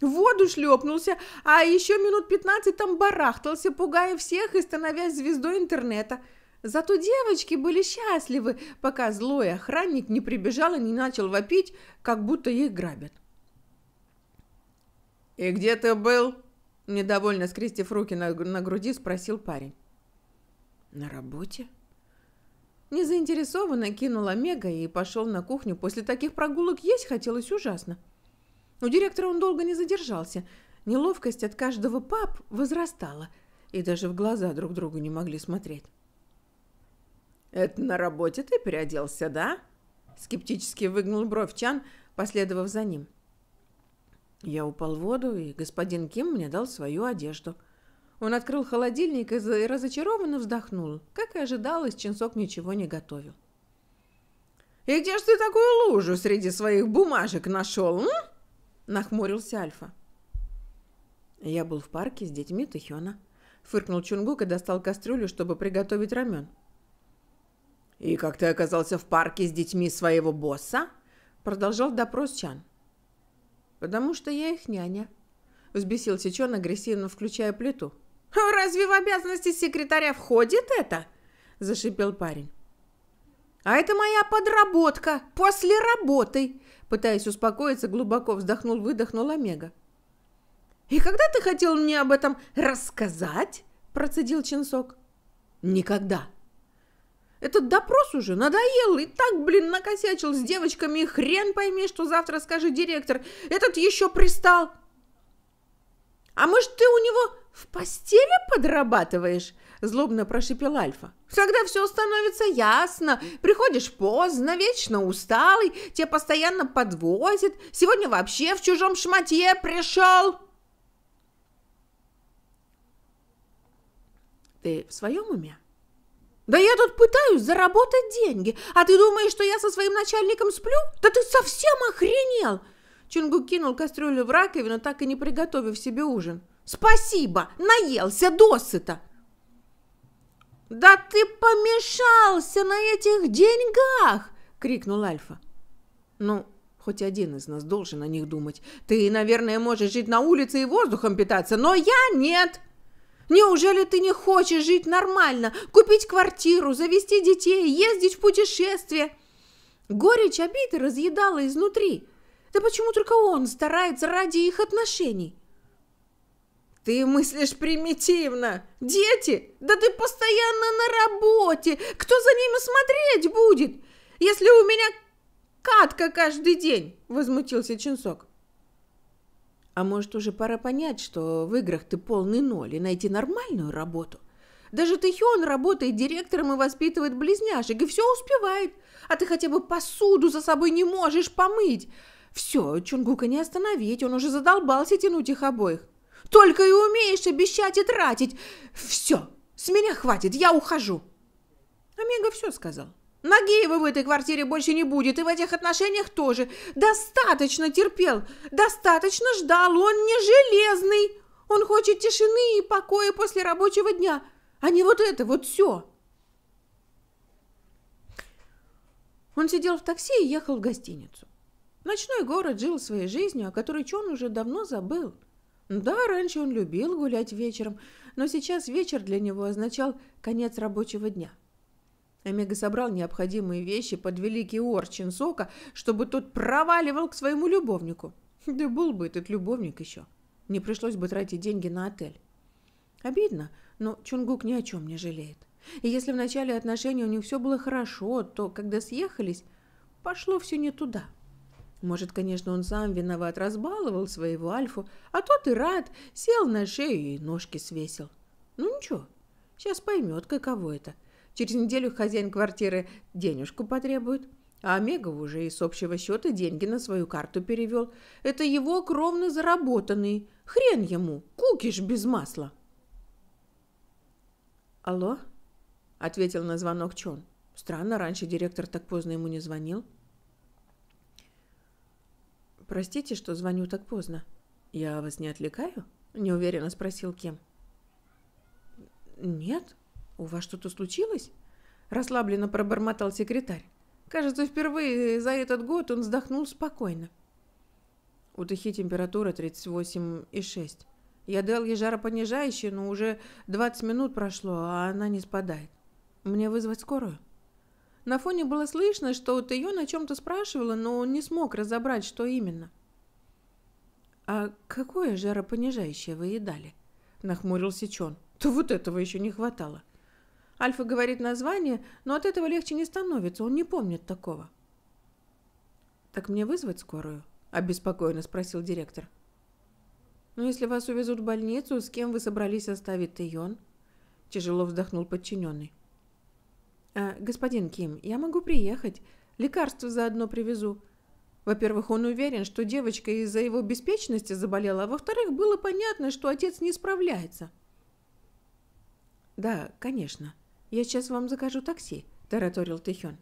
[SPEAKER 1] В воду шлепнулся, а еще минут пятнадцать там барахтался, пугая всех и становясь звездой интернета – Зато девочки были счастливы, пока злой охранник не прибежал и не начал вопить, как будто их грабят. «И где ты был?» – недовольно скрестив руки на, на груди, спросил парень. «На работе?» Незаинтересованно кинул Омега и пошел на кухню. После таких прогулок есть хотелось ужасно. У директора он долго не задержался. Неловкость от каждого пап возрастала, и даже в глаза друг другу не могли смотреть. «Это на работе ты переоделся, да?» Скептически выгнул бровь Чан, последовав за ним. Я упал в воду, и господин Ким мне дал свою одежду. Он открыл холодильник и разочарованно вздохнул. Как и ожидалось, Ченсок ничего не готовил. «И где ж ты такую лужу среди своих бумажек нашел, м? нахмурился Альфа. «Я был в парке с детьми Тахёна», — фыркнул Чунгук и достал кастрюлю, чтобы приготовить рамен. «И как ты оказался в парке с детьми своего босса?» Продолжал допрос Чан. «Потому что я их няня», – взбесился Чон, агрессивно включая плиту. «Разве в обязанности секретаря входит это?» – зашипел парень. «А это моя подработка! После работы!» Пытаясь успокоиться, глубоко вздохнул-выдохнул Омега. «И когда ты хотел мне об этом рассказать?» – процедил Ченсок. «Никогда!» Этот допрос уже надоел, и так, блин, накосячил с девочками, хрен пойми, что завтра скажи директор. Этот еще пристал. А может, ты у него в постели подрабатываешь? Злобно прошипел Альфа. Тогда все становится ясно. Приходишь поздно, вечно усталый, тебя постоянно подвозят. Сегодня вообще в чужом шматье пришел. Ты в своем уме? Да я тут пытаюсь заработать деньги, а ты думаешь, что я со своим начальником сплю? Да ты совсем охренел!» Чунгу кинул кастрюлю в раковину, так и не приготовив себе ужин. «Спасибо! Наелся досыта!» «Да ты помешался на этих деньгах!» — крикнул Альфа. «Ну, хоть один из нас должен о них думать. Ты, наверное, можешь жить на улице и воздухом питаться, но я нет!» Неужели ты не хочешь жить нормально, купить квартиру, завести детей, ездить в путешествие?» Горечь обиды разъедала изнутри. Да почему только он старается ради их отношений? Ты мыслишь примитивно. Дети? Да ты постоянно на работе. Кто за ними смотреть будет? Если у меня катка каждый день, возмутился Ченсок. А может, уже пора понять, что в играх ты полный ноль и найти нормальную работу? Даже Тэхён работает директором и воспитывает близняшек, и все успевает. А ты хотя бы посуду за собой не можешь помыть. Все, Чунгука не остановить, он уже задолбался тянуть их обоих. Только и умеешь обещать и тратить. Все, с меня хватит, я ухожу. Омега все сказал. Нагиева в этой квартире больше не будет, и в этих отношениях тоже. Достаточно терпел, достаточно ждал, он не железный. Он хочет тишины и покоя после рабочего дня, а не вот это вот все. Он сидел в такси и ехал в гостиницу. Ночной город жил своей жизнью, о которой Чон уже давно забыл. Да, раньше он любил гулять вечером, но сейчас вечер для него означал конец рабочего дня. Омега собрал необходимые вещи под великий ор Чинсока, чтобы тот проваливал к своему любовнику. Да был бы этот любовник еще. Не пришлось бы тратить деньги на отель. Обидно, но Чунгук ни о чем не жалеет. И если в начале отношений у них все было хорошо, то когда съехались, пошло все не туда. Может, конечно, он сам виноват, разбаловал своего Альфу, а тот и рад, сел на шею и ножки свесил. Ну ничего, сейчас поймет, каково это – Через неделю хозяин квартиры денежку потребует. А Омегов уже из общего счета деньги на свою карту перевел. Это его кровно заработанный Хрен ему, кукиш без масла. «Алло?» – ответил на звонок Чон. Странно, раньше директор так поздно ему не звонил. «Простите, что звоню так поздно. Я вас не отвлекаю?» – неуверенно спросил Кем. «Нет», «У вас что-то случилось?» – расслабленно пробормотал секретарь. Кажется, впервые за этот год он вздохнул спокойно. У Тахи температура 38,6. Я дал ей жаропонижающее, но уже 20 минут прошло, а она не спадает. Мне вызвать скорую? На фоне было слышно, что вот ее на чем-то спрашивала, но он не смог разобрать, что именно. «А какое жаропонижающее вы едали?» – нахмурился Чон. «То вот этого еще не хватало». Альфа говорит название, но от этого легче не становится, он не помнит такого. «Так мне вызвать скорую?» – обеспокоенно спросил директор. «Ну, если вас увезут в больницу, с кем вы собрались оставить Тэйон?» – тяжело вздохнул подчиненный. «Э, «Господин Ким, я могу приехать. Лекарства заодно привезу», во-первых, он уверен, что девочка из-за его беспечности заболела, а во-вторых, было понятно, что отец не справляется. Да, конечно. Я сейчас вам закажу такси», – тараторил Тэхён.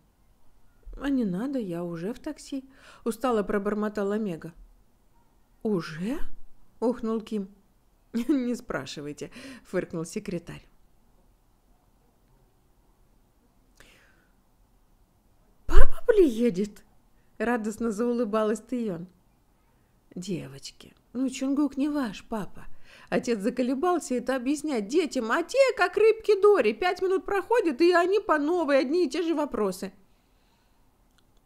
[SPEAKER 1] «А не надо, я уже в такси», – устало пробормотала Мега. «Уже?» – ухнул Ким. «Не спрашивайте», – фыркнул секретарь. «Папа приедет!» – радостно заулыбалась Тэйон. «Девочки, ну Чунгук не ваш папа», Отец заколебался это объяснять детям, а те, как рыбки Дори, пять минут проходят, и они по новой, одни и те же вопросы.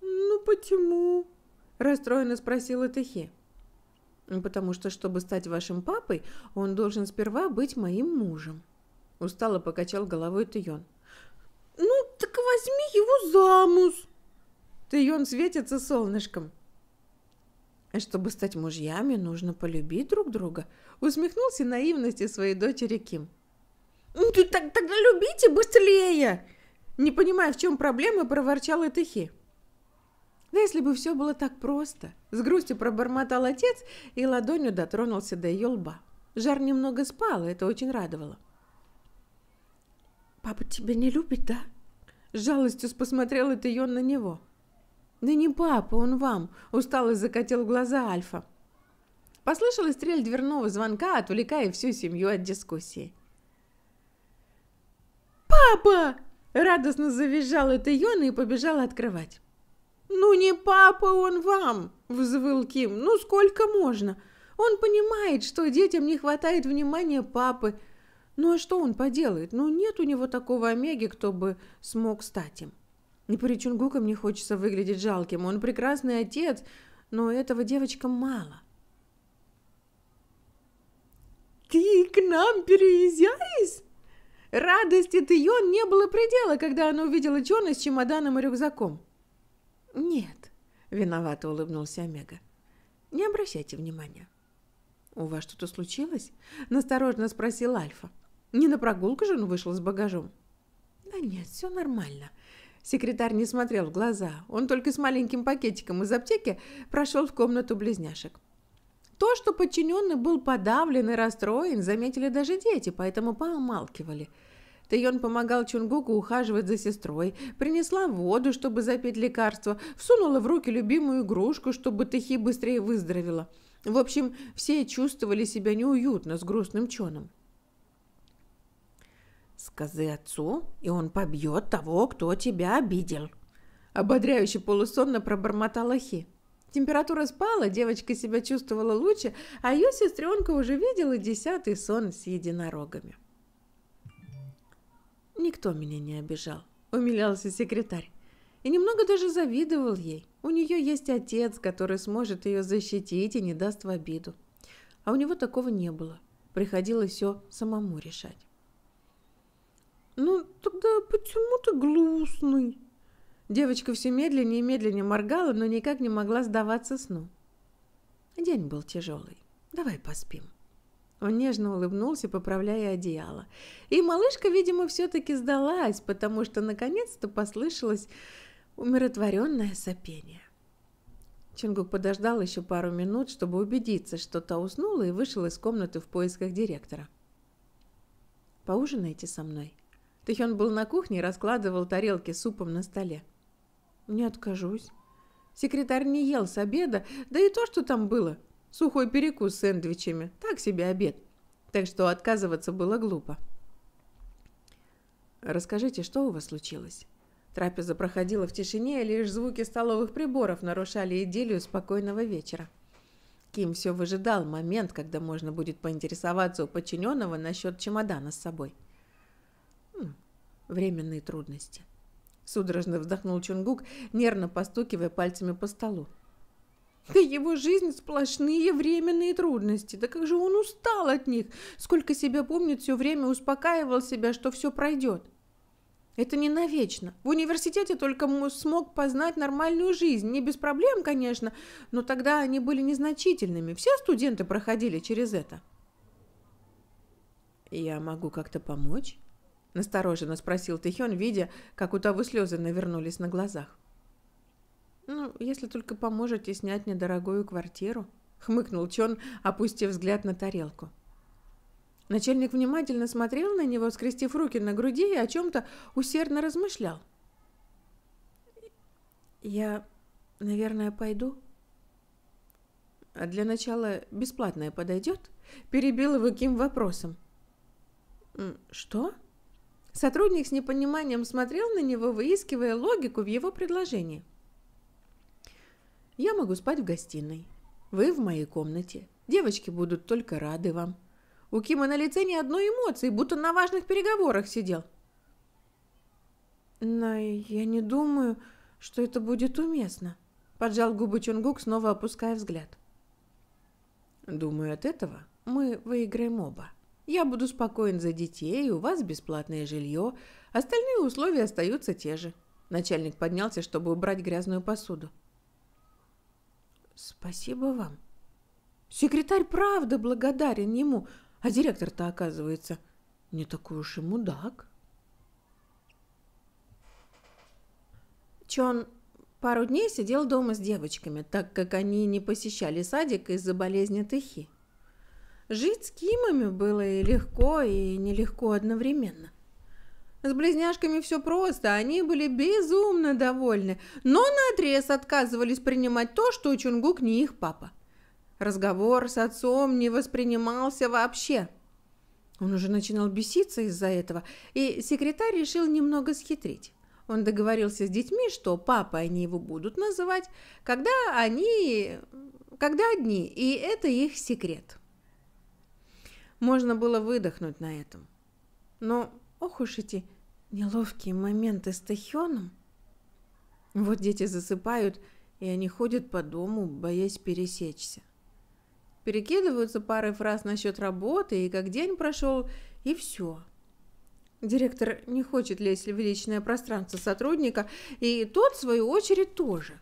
[SPEAKER 1] «Ну почему?» – расстроенно спросила Техи. «Ну, «Потому что, чтобы стать вашим папой, он должен сперва быть моим мужем», – устало покачал головой Тион. «Ну, так возьми его замуж!» Тион светится солнышком. Чтобы стать мужьями, нужно полюбить друг друга, усмехнулся наивности своей дочери Ким. «Ну, так, тогда любите быстрее!» Не понимая, в чем проблема, проворчал Этихи. Да если бы все было так просто. С грустью пробормотал отец и ладонью дотронулся до ее лба. Жар немного спал, и это очень радовало. «Папа тебя не любит, да?» С жалостью посмотрела Тион на него. «Да не папа, он вам!» – устало закатил глаза Альфа. Послышалась стрель дверного звонка, отвлекая всю семью от дискуссии. «Папа!» – радостно завизжал это Йона и побежал открывать. «Ну не папа он вам!» – взвыл Ким. «Ну сколько можно? Он понимает, что детям не хватает внимания папы. Ну а что он поделает? Ну нет у него такого омеги, кто бы смог стать им. И при Чунгукам не хочется выглядеть жалким. Он прекрасный отец, но этого девочкам мало» ты к нам переезжаешь?» Радости Тэйон не было предела, когда она увидела Джона с чемоданом и рюкзаком. «Нет», — виновато улыбнулся Омега. «Не обращайте внимания». «У вас что-то случилось?» — насторожно спросил Альфа. «Не на прогулку же он вышел с багажом?» «Да нет, все нормально». Секретарь не смотрел в глаза. Он только с маленьким пакетиком из аптеки прошел в комнату близняшек. То, что подчиненный был подавлен и расстроен, заметили даже дети, поэтому помалкивали. Тэйон помогал Чунгуку ухаживать за сестрой, принесла воду, чтобы запить лекарство, всунула в руки любимую игрушку, чтобы Тэхи быстрее выздоровела. В общем, все чувствовали себя неуютно с грустным Чоном. «Скажи отцу, и он побьет того, кто тебя обидел», – ободряюще полусонно пробормотала Хи. Температура спала, девочка себя чувствовала лучше, а ее сестренка уже видела десятый сон с единорогами. «Никто меня не обижал», — умилялся секретарь. И немного даже завидовал ей. У нее есть отец, который сможет ее защитить и не даст в обиду. А у него такого не было. Приходилось все самому решать. «Ну, тогда почему ты грустный?» Девочка все медленнее и медленнее моргала, но никак не могла сдаваться сну. День был тяжелый. Давай поспим. Он нежно улыбнулся, поправляя одеяло. И малышка, видимо, все-таки сдалась, потому что наконец-то послышалось умиротворенное сопение. Чингук подождал еще пару минут, чтобы убедиться, что та уснула и вышел из комнаты в поисках директора. «Поужинайте со мной». Тэхён был на кухне и раскладывал тарелки супом на столе. Не откажусь. Секретарь не ел с обеда, да и то, что там было. Сухой перекус с сэндвичами. Так себе обед. Так что отказываться было глупо. «Расскажите, что у вас случилось?» Трапеза проходила в тишине, лишь звуки столовых приборов нарушали идиллию спокойного вечера. Ким все выжидал момент, когда можно будет поинтересоваться у подчиненного насчет чемодана с собой. Хм, временные трудности. Судорожно вздохнул Чунгук, нервно постукивая пальцами по столу. Да его жизнь сплошные временные трудности. Да как же он устал от них. Сколько себя помнит, все время успокаивал себя, что все пройдет. Это не навечно. В университете только смог познать нормальную жизнь. Не без проблем, конечно, но тогда они были незначительными. Все студенты проходили через это. «Я могу как-то помочь?» Настороженно спросил Тэхён, видя, как у того слезы навернулись на глазах. «Ну, если только поможете снять недорогую квартиру», — хмыкнул Чон, опустив взгляд на тарелку. Начальник внимательно смотрел на него, скрестив руки на груди и о чем-то усердно размышлял. «Я, наверное, пойду?» «А для начала бесплатное подойдет?» — перебил его Ким вопросом. «Что?» Сотрудник с непониманием смотрел на него, выискивая логику в его предложении. «Я могу спать в гостиной. Вы в моей комнате. Девочки будут только рады вам». У Кима на лице ни одной эмоции, будто на важных переговорах сидел. «Но я не думаю, что это будет уместно», – поджал губы Чунгук, снова опуская взгляд. «Думаю, от этого мы выиграем оба», я буду спокоен за детей, у вас бесплатное жилье. Остальные условия остаются те же». Начальник поднялся, чтобы убрать грязную посуду. «Спасибо вам». Секретарь правда благодарен ему, а директор-то, оказывается, не такой уж и мудак. Чон пару дней сидел дома с девочками, так как они не посещали садик из-за болезни Тыхи. Жить с Кимами было и легко, и нелегко одновременно. С близняшками все просто, они были безумно довольны, но наотрез отказывались принимать то, что Чунгук не их папа. Разговор с отцом не воспринимался вообще. Он уже начинал беситься из-за этого, и секретарь решил немного схитрить. Он договорился с детьми, что папа они его будут называть, когда они... когда одни, и это их секрет. Можно было выдохнуть на этом. Но, ох уж эти неловкие моменты с Тахионом. Вот дети засыпают, и они ходят по дому, боясь пересечься. Перекидываются парой фраз насчет работы и как день прошел, и все. Директор не хочет лезть в личное пространство сотрудника, и тот, в свою очередь, тоже.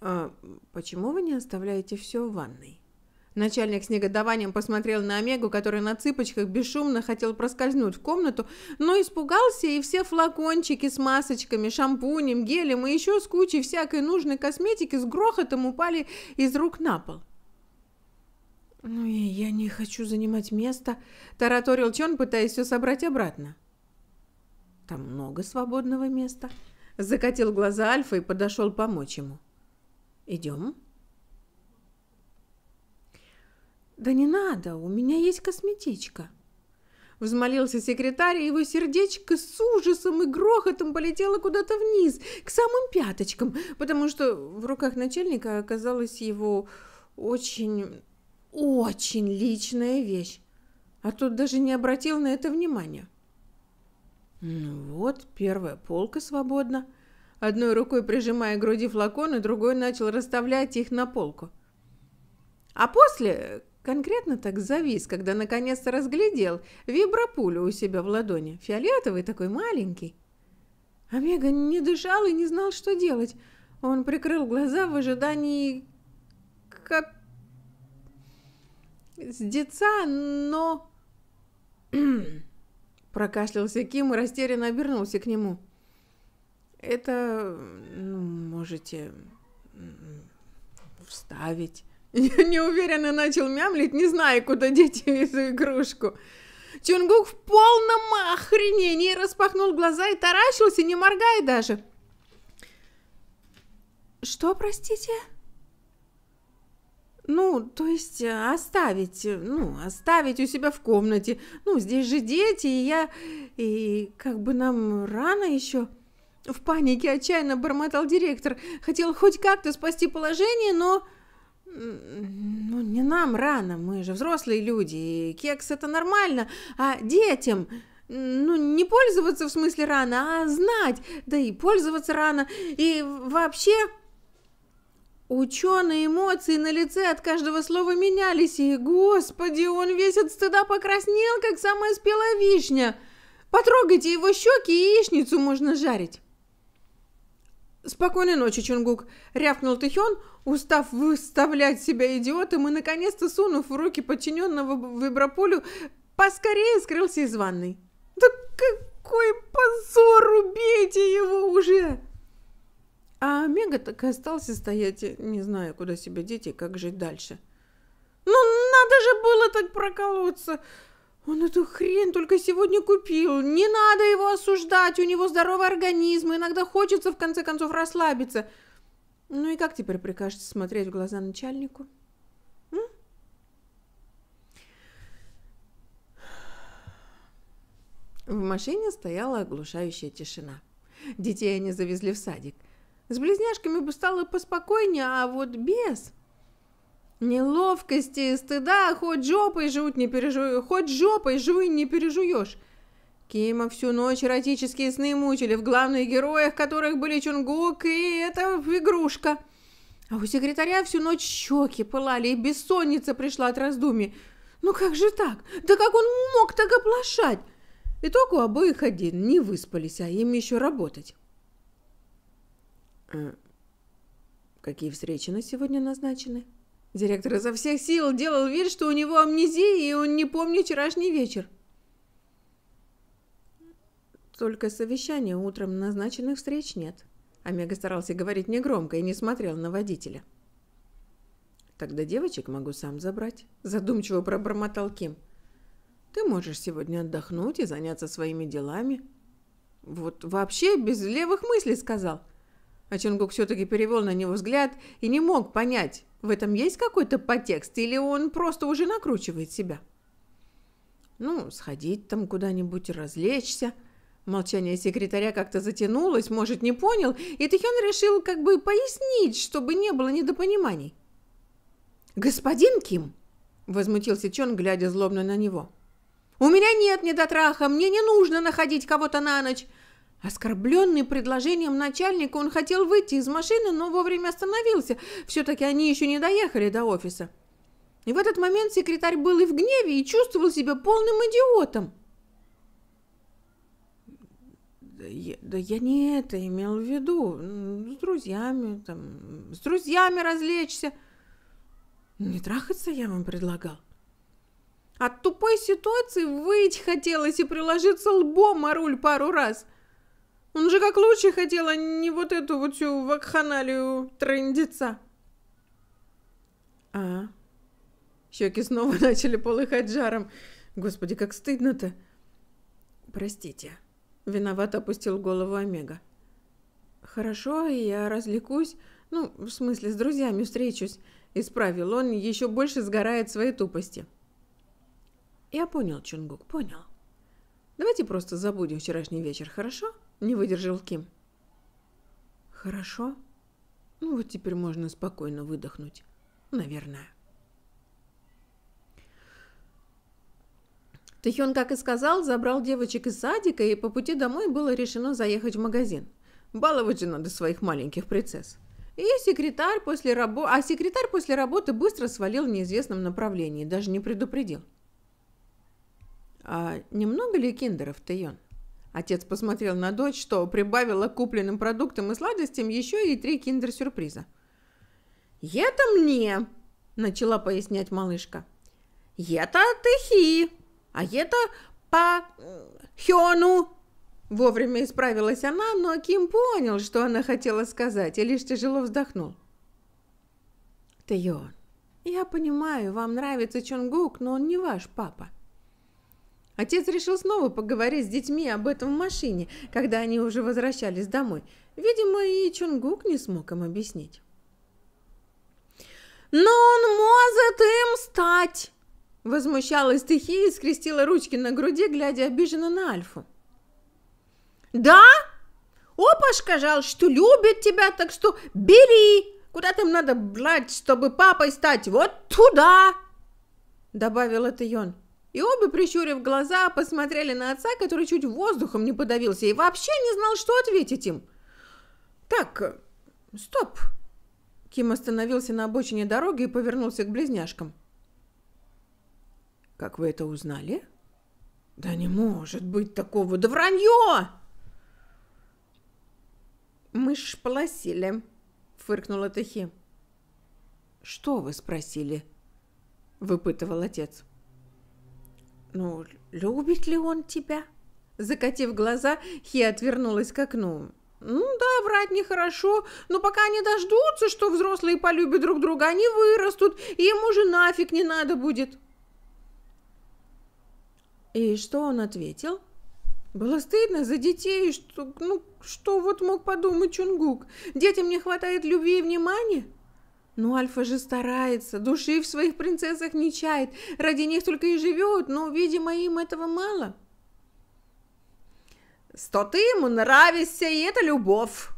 [SPEAKER 1] «А почему вы не оставляете все в ванной?» Начальник с негодованием посмотрел на Омегу, который на цыпочках бесшумно хотел проскользнуть в комнату, но испугался, и все флакончики с масочками, шампунем, гелем и еще с кучей всякой нужной косметики с грохотом упали из рук на пол. «Ну и я не хочу занимать место», – тараторил Чон, пытаясь все собрать обратно. «Там много свободного места», – закатил глаза Альфа и подошел помочь ему. «Идем?» «Да не надо, у меня есть косметичка». Взмолился секретарь, и его сердечко с ужасом и грохотом полетело куда-то вниз, к самым пяточкам, потому что в руках начальника оказалась его очень, очень личная вещь. А тот даже не обратил на это внимания. Ну вот, первая полка свободна. Одной рукой прижимая к груди флаконы, другой начал расставлять их на полку. А после, Конкретно так завис, когда наконец-то разглядел вибропулю у себя в ладони. Фиолетовый такой маленький. Омега не дышал и не знал, что делать. Он прикрыл глаза в ожидании... Как... Сдеца, но... Прокашлялся Ким и растерянно обернулся к нему. «Это... Ну, можете... вставить...» Я неуверенно начал мямлить, не зная, куда деть эту игрушку. Чунгук в полном охренении распахнул глаза и таращился, не моргая даже. Что, простите? Ну, то есть э, оставить, э, ну, оставить у себя в комнате. Ну, здесь же дети, и я... И как бы нам рано еще... В панике отчаянно бормотал директор. Хотел хоть как-то спасти положение, но... Ну, не нам рано, мы же взрослые люди, и кекс это нормально, а детям, ну, не пользоваться в смысле рано, а знать, да и пользоваться рано, и вообще... Ученые эмоции на лице от каждого слова менялись, и, господи, он весь от стыда покраснел, как самая спелая вишня. Потрогайте его щеки, и яичницу можно жарить. «Спокойной ночи, Чунгук!» – рявкнул Тэхён, устав выставлять себя идиотом и, наконец-то, сунув в руки подчиненного виброполю, поскорее скрылся из ванной. «Да какой позор! Убейте его уже!» А Омега так и остался стоять, не зная, куда себя деть и как жить дальше. «Ну, надо же было так проколоться!» Он эту хрен только сегодня купил. Не надо его осуждать, у него здоровый организм, иногда хочется в конце концов расслабиться. Ну и как теперь прикажете смотреть в глаза начальнику? М? В машине стояла оглушающая тишина. Детей они завезли в садик. С близняшками бы стало поспокойнее, а вот без... Неловкости, стыда, хоть жопой жуть не пережую, хоть жопой жуй не пережуешь. Кима всю ночь эротические сны мучили, в главных героях которых были Чунгук и эта игрушка. А у секретаря всю ночь щеки пылали, и бессонница пришла от раздумий. Ну как же так? Да как он мог так оплошать? Итог у обоих один, не выспались, а им еще работать. А какие встречи на сегодня назначены? Директор изо всех сил делал вид, что у него амнезия, и он не помнит вчерашний вечер. Только совещания утром назначенных встреч нет. Омега старался говорить негромко и не смотрел на водителя. «Тогда девочек могу сам забрать», – задумчиво пробормотал Ким. «Ты можешь сегодня отдохнуть и заняться своими делами». «Вот вообще без левых мыслей», – сказал – а Чонгук все-таки перевел на него взгляд и не мог понять, в этом есть какой-то подтекст или он просто уже накручивает себя. Ну, сходить там куда-нибудь, развлечься. Молчание секретаря как-то затянулось, может, не понял, и Тихен решил как бы пояснить, чтобы не было недопониманий. «Господин Ким!» – возмутился Чон, глядя злобно на него. «У меня нет недотраха, мне не нужно находить кого-то на ночь. Оскорбленный предложением начальника, он хотел выйти из машины, но вовремя остановился. Все-таки они еще не доехали до офиса. И в этот момент секретарь был и в гневе, и чувствовал себя полным идиотом. Да я, да я не это имел в виду. С друзьями, там, с друзьями развлечься. Не трахаться я вам предлагал. От тупой ситуации выйти хотелось и приложиться лбом о руль пару раз – он же как лучше хотел, а не вот эту вот всю вакханалию трындеца. А? Щеки снова начали полыхать жаром. Господи, как стыдно-то. Простите. виноват, опустил голову Омега. Хорошо, я развлекусь. Ну, в смысле, с друзьями встречусь. Исправил он, еще больше сгорает своей тупости. Я понял, Чунгук, понял. Давайте просто забудем вчерашний вечер, хорошо? Хорошо. Не выдержал Ким. Хорошо. Ну вот теперь можно спокойно выдохнуть. Наверное. Тэхён, как и сказал, забрал девочек из садика, и по пути домой было решено заехать в магазин. Баловать же надо своих маленьких принцесс. И секретарь после рабо... А секретарь после работы быстро свалил в неизвестном направлении, даже не предупредил. А немного ли киндеров, Тэхён? Отец посмотрел на дочь, что прибавила купленным продуктам и сладостям еще и три киндер-сюрприза. «Это мне!» – начала пояснять малышка. «Это тыхи, а это по э, хёну!» Вовремя исправилась она, но Ким понял, что она хотела сказать, и лишь тяжело вздохнул. «Тэйон, я понимаю, вам нравится Чонгук, но он не ваш папа. Отец решил снова поговорить с детьми об этом в машине, когда они уже возвращались домой. Видимо, и Чунгук не смог им объяснить. «Но он может им стать!» Возмущалась стихия и скрестила ручки на груди, глядя обиженно на Альфу. «Да? Опа сказал, что любит тебя, так что бери! Куда там надо брать, чтобы папой стать? Вот туда!» Добавил это Йон. И оба, прищурив глаза, посмотрели на отца, который чуть воздухом не подавился и вообще не знал, что ответить им. «Так, стоп!» Ким остановился на обочине дороги и повернулся к близняшкам. «Как вы это узнали?» «Да не может быть такого! Да вранье!» «Мы шплосили», — фыркнула Тахи. «Что вы спросили?» — выпытывал отец. Ну, любит ли он тебя? Закатив глаза, Хи отвернулась к окну. Ну да, врать нехорошо, но пока они дождутся, что взрослые полюбят друг друга, они вырастут, и ему же нафиг не надо будет. И что он ответил? Было стыдно за детей, что, ну, что вот мог подумать Чунгук. Детям не хватает любви и внимания? Но ну, Альфа же старается, души в своих принцессах не чает, ради них только и живет, но, видимо, им этого мало. «Сто ты ему нравишься, и это любовь!»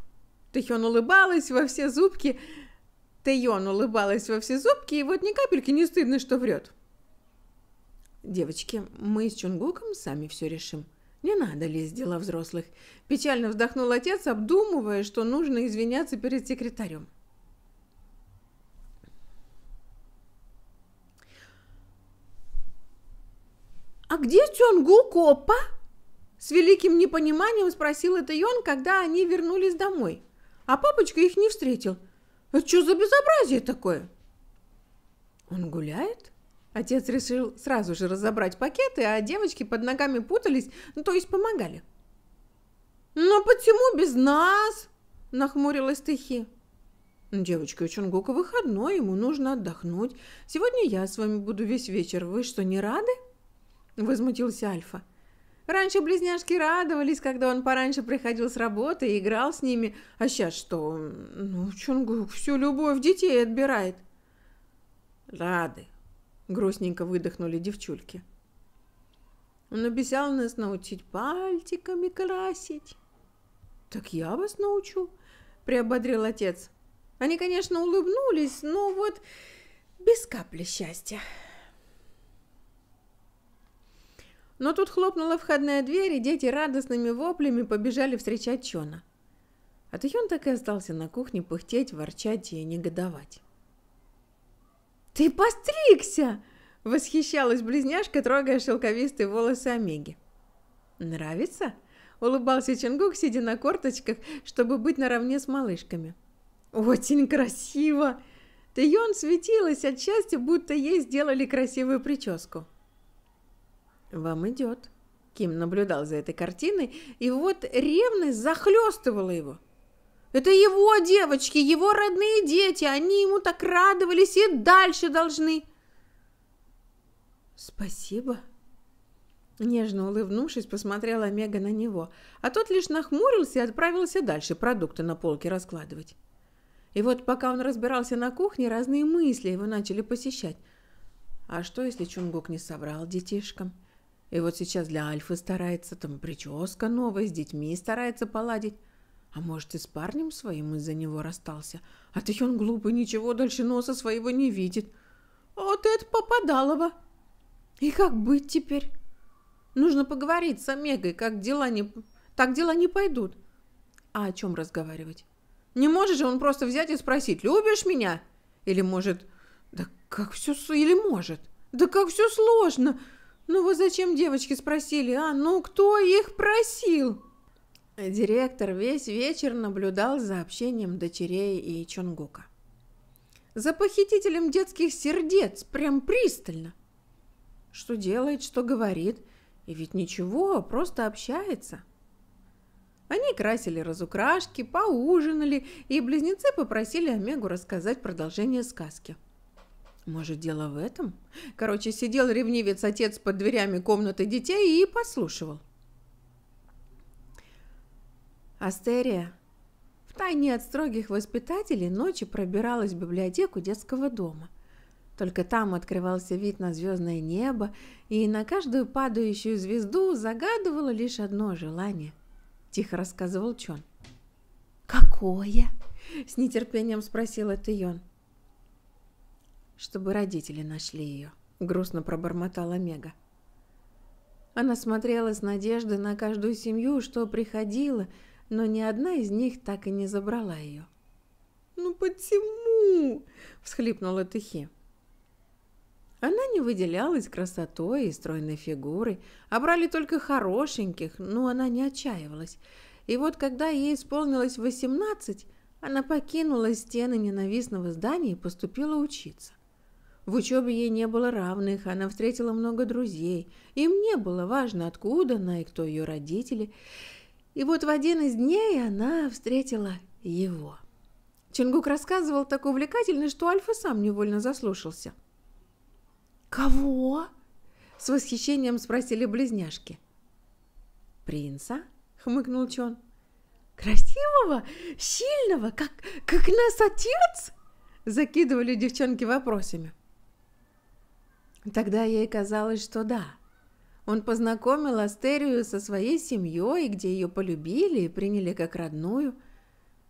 [SPEAKER 1] Тэхён улыбалась во все зубки. Тэйон улыбалась во все зубки, и вот ни капельки не стыдно, что врет. «Девочки, мы с Чунгуком сами все решим. Не надо лезть в дела взрослых». Печально вздохнул отец, обдумывая, что нужно извиняться перед секретарем. «А где Тёнгу Копа?» С великим непониманием спросил это Йон, когда они вернулись домой. А папочка их не встретил. «Это что за безобразие такое?» «Он гуляет?» Отец решил сразу же разобрать пакеты, а девочки под ногами путались, ну, то есть помогали. «Но почему без нас?» – нахмурилась Тихи. «Девочка, у Чунгука выходной, ему нужно отдохнуть. Сегодня я с вами буду весь вечер. Вы что, не рады?» – возмутился Альфа. «Раньше близняшки радовались, когда он пораньше приходил с работы и играл с ними, а сейчас что? Ну, Чунгук всю любовь детей отбирает». «Рады», – грустненько выдохнули девчульки. «Он обещал нас научить пальтиками красить». «Так я вас научу», – приободрил отец. Они, конечно, улыбнулись, но вот без капли счастья. Но тут хлопнула входная дверь, и дети радостными воплями побежали встречать Чона. А Тэхён так и остался на кухне пыхтеть, ворчать и негодовать. «Ты постригся!» – восхищалась близняшка, трогая шелковистые волосы Омеги. «Нравится?» – улыбался Чингук, сидя на корточках, чтобы быть наравне с малышками. «Очень красиво!» Тэйон светилась от счастья, будто ей сделали красивую прическу. «Вам идет». Ким наблюдал за этой картиной, и вот ревность захлестывала его. Это его девочки, его родные дети, они ему так радовались и дальше должны. Спасибо. Нежно улыбнувшись, посмотрела Мега на него, а тот лишь нахмурился и отправился дальше продукты на полке раскладывать. И вот пока он разбирался на кухне, разные мысли его начали посещать. А что, если Чунгук не собрал детишкам? И вот сейчас для Альфы старается, там прическа новая, с детьми старается поладить. А может, и с парнем своим из-за него расстался? А ты он глупый, ничего дальше носа своего не видит. Вот это попадалово. И как быть теперь? Нужно поговорить с Омегой, как дела не... так дела не пойдут. А о чем разговаривать? Не может же он просто взять и спросить, любишь меня? Или может... Да как все... Или может... Да как все сложно... «Ну вы зачем девочки спросили, а? Ну кто их просил?» Директор весь вечер наблюдал за общением дочерей и Чонгука. За похитителем детских сердец, прям пристально. Что делает, что говорит, и ведь ничего, просто общается. Они красили разукрашки, поужинали, и близнецы попросили Омегу рассказать продолжение сказки. Может, дело в этом? Короче, сидел ревнивец-отец под дверями комнаты детей и послушивал. Астерия втайне от строгих воспитателей ночью пробиралась в библиотеку детского дома. Только там открывался вид на звездное небо, и на каждую падающую звезду загадывало лишь одно желание. Тихо рассказывал Чон. «Какое?» – с нетерпением спросил Тион. – чтобы родители нашли ее», — грустно пробормотала Мега. Она смотрела с надеждой на каждую семью, что приходила, но ни одна из них так и не забрала ее. «Ну почему?» – всхлипнула Тихи. Она не выделялась красотой и стройной фигурой, а брали только хорошеньких, но она не отчаивалась. И вот когда ей исполнилось 18, она покинула стены ненавистного здания и поступила учиться. В учебе ей не было равных, она встретила много друзей. Им не было важно, откуда она и кто ее родители. И вот в один из дней она встретила его. Чингук рассказывал так увлекательно, что Альфа сам невольно заслушался. «Кого?» – с восхищением спросили близняшки. «Принца?» – хмыкнул Чон. «Красивого? Сильного? Как, как нас отец?» – закидывали девчонки вопросами. Тогда ей казалось, что да. Он познакомил Астерию со своей семьей, где ее полюбили и приняли как родную.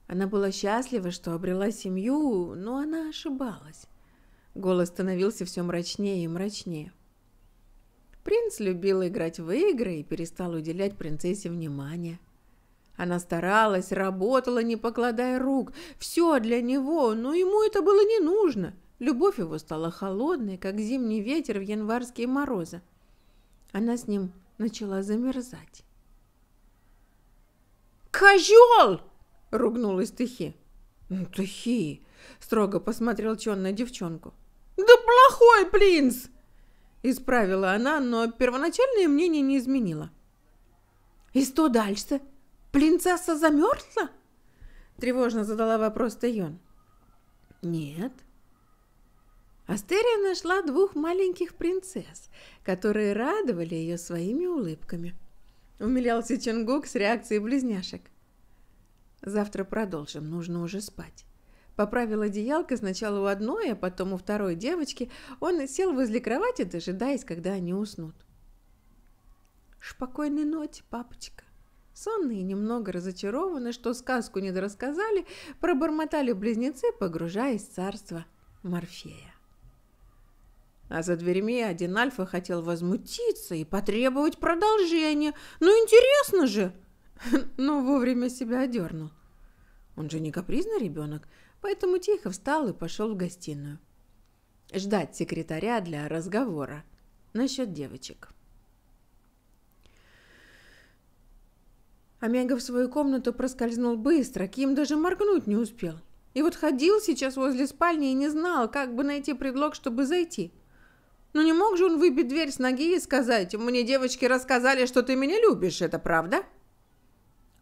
[SPEAKER 1] Она была счастлива, что обрела семью, но она ошибалась. Голос становился все мрачнее и мрачнее. Принц любил играть в игры и перестал уделять принцессе внимания. Она старалась, работала, не покладая рук. Все для него, но ему это было не нужно. Любовь его стала холодной, как зимний ветер в январские морозы. Она с ним начала замерзать. «Козел!» — ругнулась Тихи. «Ну, Тихи!» — строго посмотрел Чон на девчонку. «Да плохой принц!» — исправила она, но первоначальное мнение не изменило. «И что дальше? Принцесса замерзла?» — тревожно задала вопрос Тайон. «Нет», Астерия нашла двух маленьких принцесс, которые радовали ее своими улыбками. Умилялся Ченгук с реакцией близняшек. «Завтра продолжим, нужно уже спать». Поправил одеялко сначала у одной, а потом у второй девочки. Он сел возле кровати, дожидаясь, когда они уснут. «Спокойной ночи, папочка». Сонные и немного разочарованы, что сказку не недорассказали, пробормотали близнецы, погружаясь в царство Морфея. А за дверьми один Альфа хотел возмутиться и потребовать продолжения. Ну, интересно же! Но вовремя себя одернул. Он же не капризный ребенок, поэтому тихо встал и пошел в гостиную. Ждать секретаря для разговора насчет девочек. Омега в свою комнату проскользнул быстро, Ким даже моргнуть не успел. И вот ходил сейчас возле спальни и не знал, как бы найти предлог, чтобы зайти – но «Ну не мог же он выбить дверь с ноги и сказать, «Мне девочки рассказали, что ты меня любишь, это правда?»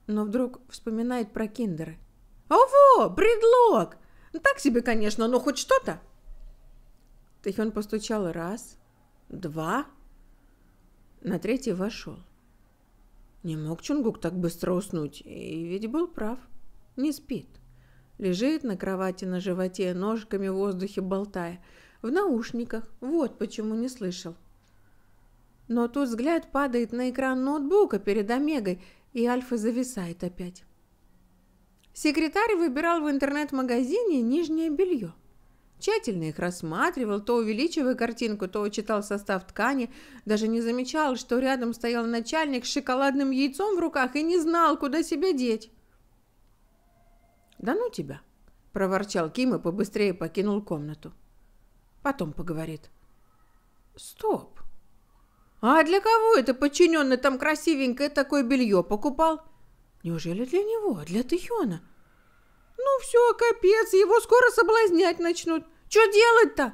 [SPEAKER 1] Но вдруг вспоминает про киндеры. «Ого, предлог! Ну так себе, конечно, но хоть что-то!» Тихон постучал раз, два, на третий вошел. Не мог Чунгук так быстро уснуть, и ведь был прав. Не спит. Лежит на кровати на животе, ножками в воздухе болтая – в наушниках, вот почему не слышал. Но тут взгляд падает на экран ноутбука перед Омегой, и Альфа зависает опять. Секретарь выбирал в интернет-магазине нижнее белье. Тщательно их рассматривал, то увеличивая картинку, то читал состав ткани, даже не замечал, что рядом стоял начальник с шоколадным яйцом в руках и не знал, куда себя деть. «Да ну тебя!» – проворчал Ким и побыстрее покинул комнату. Потом поговорит. Стоп. А для кого это подчиненный там красивенькое такое белье покупал? Неужели для него, для Тихиона? Ну все, капец, его скоро соблазнять начнут. Что делать-то?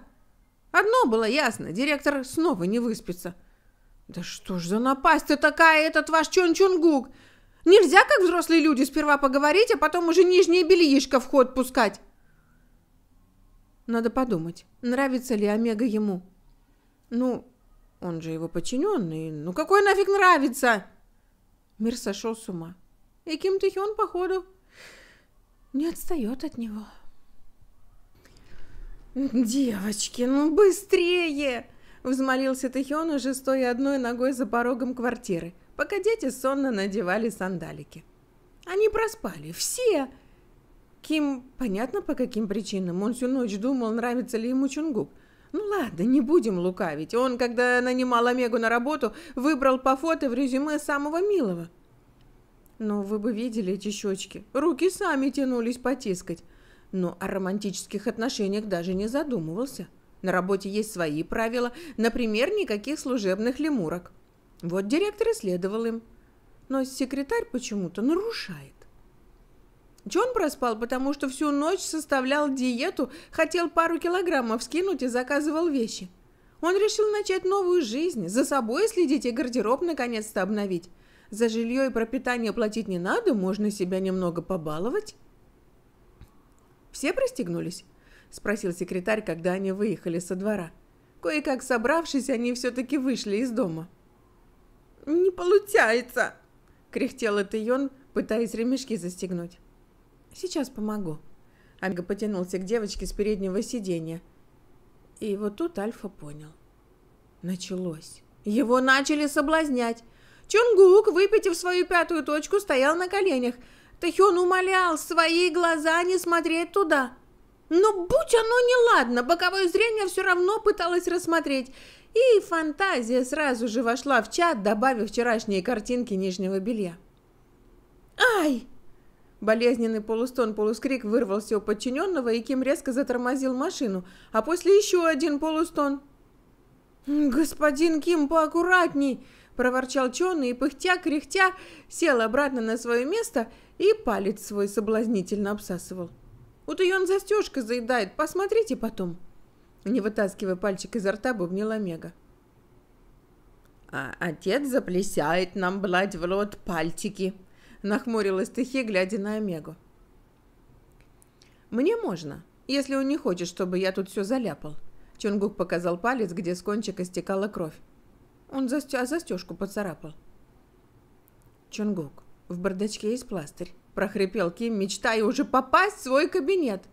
[SPEAKER 1] Одно было ясно, директор снова не выспится. Да что ж за напасть-то такая этот ваш Чон Чунгук? Нельзя, как взрослые люди, сперва поговорить, а потом уже нижнее бельишко в ход пускать. Надо подумать, нравится ли Омега ему. Ну, он же его подчиненный. Ну какой нафиг нравится? Мир сошел с ума. И Ким Ты Хён, походу, не отстает от него. «Девочки, ну быстрее!» Взмолился Тэхён, уже стоя одной ногой за порогом квартиры, пока дети сонно надевали сандалики. Они проспали. Все! Ким, понятно по каким причинам, он всю ночь думал, нравится ли ему Чунгук. Ну ладно, не будем лукавить. Он, когда нанимал Омегу на работу, выбрал по фото в резюме самого милого. Но вы бы видели эти щечки. Руки сами тянулись потискать. Но о романтических отношениях даже не задумывался. На работе есть свои правила, например, никаких служебных лемурок. Вот директор и следовал им. Но секретарь почему-то нарушает. Джон проспал, потому что всю ночь составлял диету, хотел пару килограммов скинуть и заказывал вещи. Он решил начать новую жизнь, за собой следить и гардероб наконец-то обновить. За жилье и пропитание платить не надо, можно себя немного побаловать. «Все пристегнулись?» – спросил секретарь, когда они выехали со двора. Кое-как собравшись, они все-таки вышли из дома. «Не получается!» – кряхтел Этейон, пытаясь ремешки застегнуть. Сейчас помогу». Альга потянулся к девочке с переднего сиденья. И вот тут Альфа понял. Началось. Его начали соблазнять. Чунгук, выпитив свою пятую точку, стоял на коленях. Тахён умолял свои глаза не смотреть туда. Но будь оно неладно, боковое зрение все равно пыталось рассмотреть. И фантазия сразу же вошла в чат, добавив вчерашние картинки нижнего белья. «Ай!» Болезненный полустон, полускрик вырвался у подчиненного, и Ким резко затормозил машину, а после еще один полустон. «Господин Ким, поаккуратней!» – проворчал Чон, и пыхтя, кряхтя, сел обратно на свое место и палец свой соблазнительно обсасывал. «Вот ее он застежка заедает, посмотрите потом!» Не вытаскивая пальчик изо рта, бубнил Мега. «А отец заплясает нам блать в рот пальчики!» нахмурилась Тихи, глядя на Омегу. «Мне можно, если он не хочет, чтобы я тут все заляпал». Чонгук показал палец, где с кончика стекала кровь. Он заст... А застежку поцарапал. Чонгук, в бардачке есть пластырь. Прохрипел Ким, мечтая уже попасть в свой кабинет.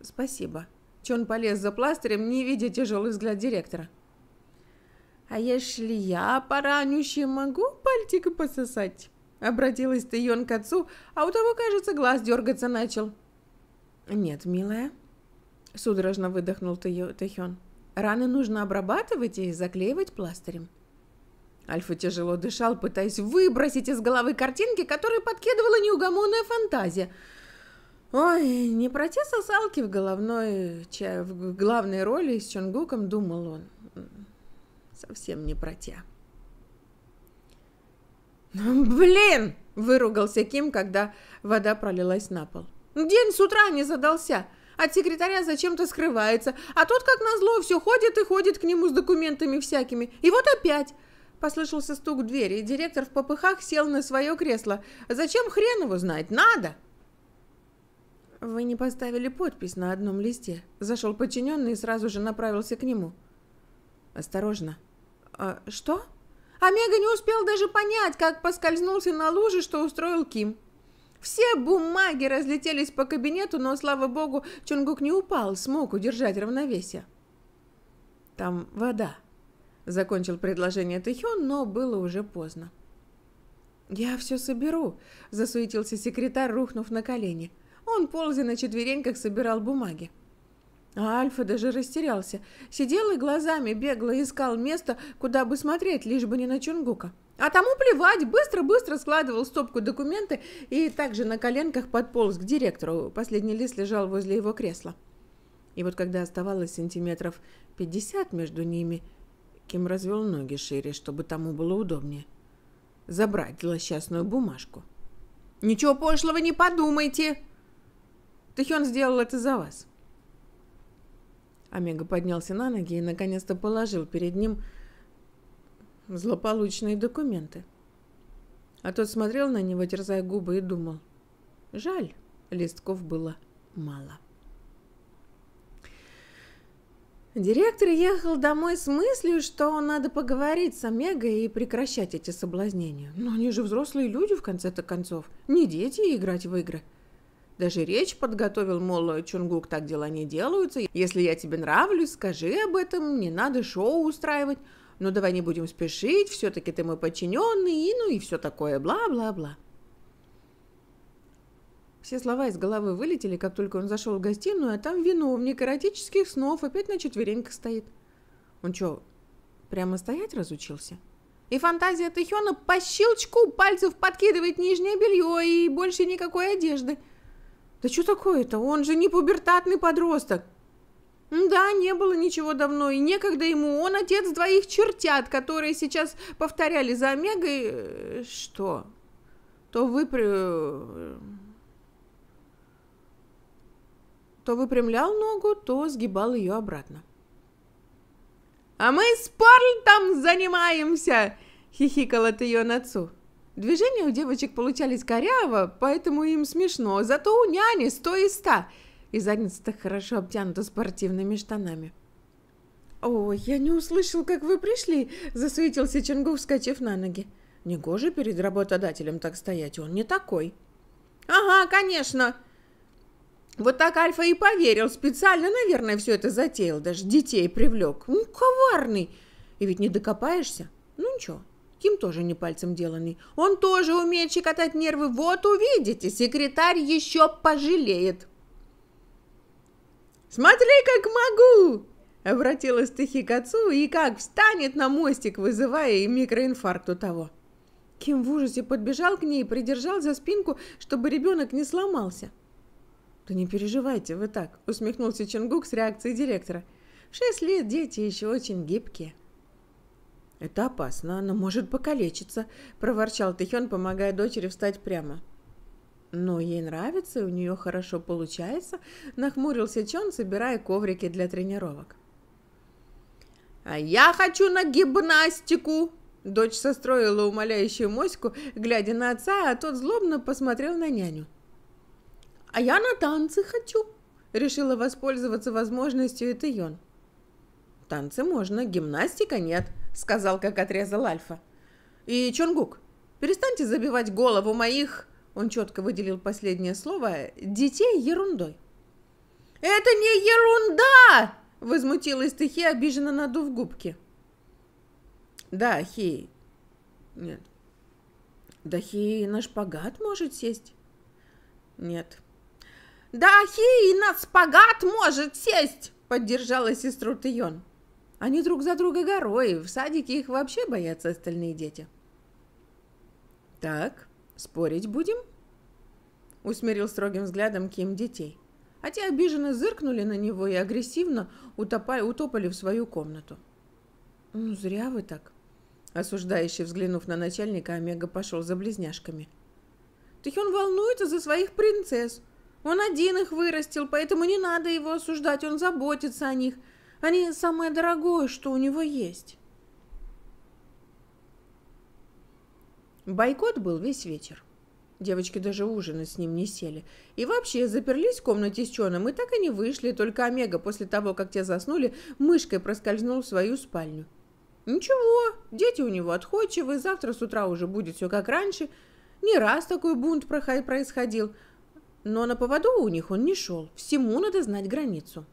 [SPEAKER 1] Спасибо. Чон полез за пластырем, не видя тяжелый взгляд директора. А если я поранюще могу пальчик пососать? Обратилась ты, Йон, к отцу, а у того, кажется, глаз дергаться начал. «Нет, милая», — судорожно выдохнул Тэхён. «Раны нужно обрабатывать и заклеивать пластырем». Альфа тяжело дышал, пытаясь выбросить из головы картинки, которые подкидывала неугомонная фантазия. «Ой, не про те сосалки в головной... в главной роли с Чонгуком, думал он. Совсем не про те». «Блин!» – выругался Ким, когда вода пролилась на пол. «День с утра не задался. От а секретаря зачем-то скрывается. А тот, как назло, все ходит и ходит к нему с документами всякими. И вот опять!» Послышался стук в двери, и директор в попыхах сел на свое кресло. «Зачем хрен его знать? Надо!» «Вы не поставили подпись на одном листе». Зашел подчиненный и сразу же направился к нему. «Осторожно». «А, «Что?» Омега не успел даже понять, как поскользнулся на луже, что устроил Ким. Все бумаги разлетелись по кабинету, но, слава богу, Чунгук не упал, смог удержать равновесие. «Там вода», — закончил предложение Тэхён, но было уже поздно. «Я все соберу», — засуетился секретарь, рухнув на колени. Он, ползя на четвереньках, собирал бумаги. А Альфа даже растерялся. Сидел и глазами бегло искал место, куда бы смотреть, лишь бы не на Чунгука. А тому плевать, быстро-быстро складывал стопку документы и также на коленках подполз к директору. Последний лист лежал возле его кресла. И вот когда оставалось сантиметров пятьдесят между ними, Ким развел ноги шире, чтобы тому было удобнее. Забрать злосчастную бумажку. «Ничего пошлого не подумайте!» Тэхён сделал это за вас. Омега поднялся на ноги и наконец-то положил перед ним злополучные документы. А тот смотрел на него, терзая губы, и думал. Жаль, листков было мало. Директор ехал домой с мыслью, что надо поговорить с Омегой и прекращать эти соблазнения. Но они же взрослые люди, в конце-то концов. Не дети играть в игры. — даже речь подготовил, мол, «Э, Чунгук, так дела не делаются. Если я тебе нравлюсь, скажи об этом, не надо шоу устраивать. Ну давай не будем спешить, все-таки ты мой подчиненный, и ну и все такое, бла-бла-бла. Все слова из головы вылетели, как только он зашел в гостиную, а там виновник эротических снов опять на четвереньках стоит. Он что, прямо стоять разучился? И фантазия Тэхёна по щелчку пальцев подкидывает нижнее белье и больше никакой одежды – да что такое-то? Он же не пубертатный подросток. Да, не было ничего давно, и некогда ему. Он отец двоих чертят, которые сейчас повторяли за Омегой... Э, что? То выпря... Э, то выпрямлял ногу, то сгибал ее обратно. «А мы спортом занимаемся!» — хихикал от ее нацу. Движения у девочек получались коряво, поэтому им смешно, зато у няни сто и ста, и задница так хорошо обтянута спортивными штанами. «О, я не услышал, как вы пришли!» – засуетился Чангу, вскочив на ноги. «Негоже перед работодателем так стоять, он не такой». «Ага, конечно!» Вот так Альфа и поверил, специально, наверное, все это затеял, даже детей привлек. Ну, коварный! И ведь не докопаешься. Ну, ничего, Ким тоже не пальцем деланный. Он тоже умеет щекотать нервы. Вот увидите, секретарь еще пожалеет. «Смотри, как могу!» Обратилась Тихи к отцу и как встанет на мостик, вызывая и микроинфаркт у того. Ким в ужасе подбежал к ней и придержал за спинку, чтобы ребенок не сломался. «Да не переживайте вы так», — усмехнулся Чингук с реакцией директора. «В шесть лет дети еще очень гибкие». «Это опасно, она может покалечиться», – проворчал Тэхён, помогая дочери встать прямо. «Но ей нравится, и у нее хорошо получается», – нахмурился Чон, собирая коврики для тренировок. «А я хочу на гимнастику!» Дочь состроила умоляющую моську, глядя на отца, а тот злобно посмотрел на няню. «А я на танцы хочу!» – решила воспользоваться возможностью и «Танцы можно, гимнастика нет», — сказал, как отрезал Альфа. «И Чонгук, перестаньте забивать голову моих...» Он четко выделил последнее слово «детей ерундой». «Это не ерунда!» — возмутилась Тихи, обиженно надув губки. «Да, Хи... Нет. Да Хи на шпагат может сесть?» «Нет». «Да Хи на шпагат может сесть!» — поддержала сестру Тион. Они друг за друга горой, в садике их вообще боятся остальные дети. «Так, спорить будем?» Усмирил строгим взглядом Ким детей. А те обиженно зыркнули на него и агрессивно утопали, утопали в свою комнату. «Ну, зря вы так», Осуждающий, взглянув на начальника, Омега пошел за близняшками. «Так он волнуется за своих принцесс. Он один их вырастил, поэтому не надо его осуждать, он заботится о них. Они самое дорогое, что у него есть. Бойкот был весь вечер. Девочки даже ужины с ним не сели. И вообще заперлись в комнате с Чоном и так и не вышли, только Омега после того, как те заснули, мышкой проскользнул в свою спальню. Ничего, дети у него отходчивы, завтра с утра уже будет все как раньше. Не раз такой бунт происходил, но на поводу у них он не шел. Всему надо знать границу.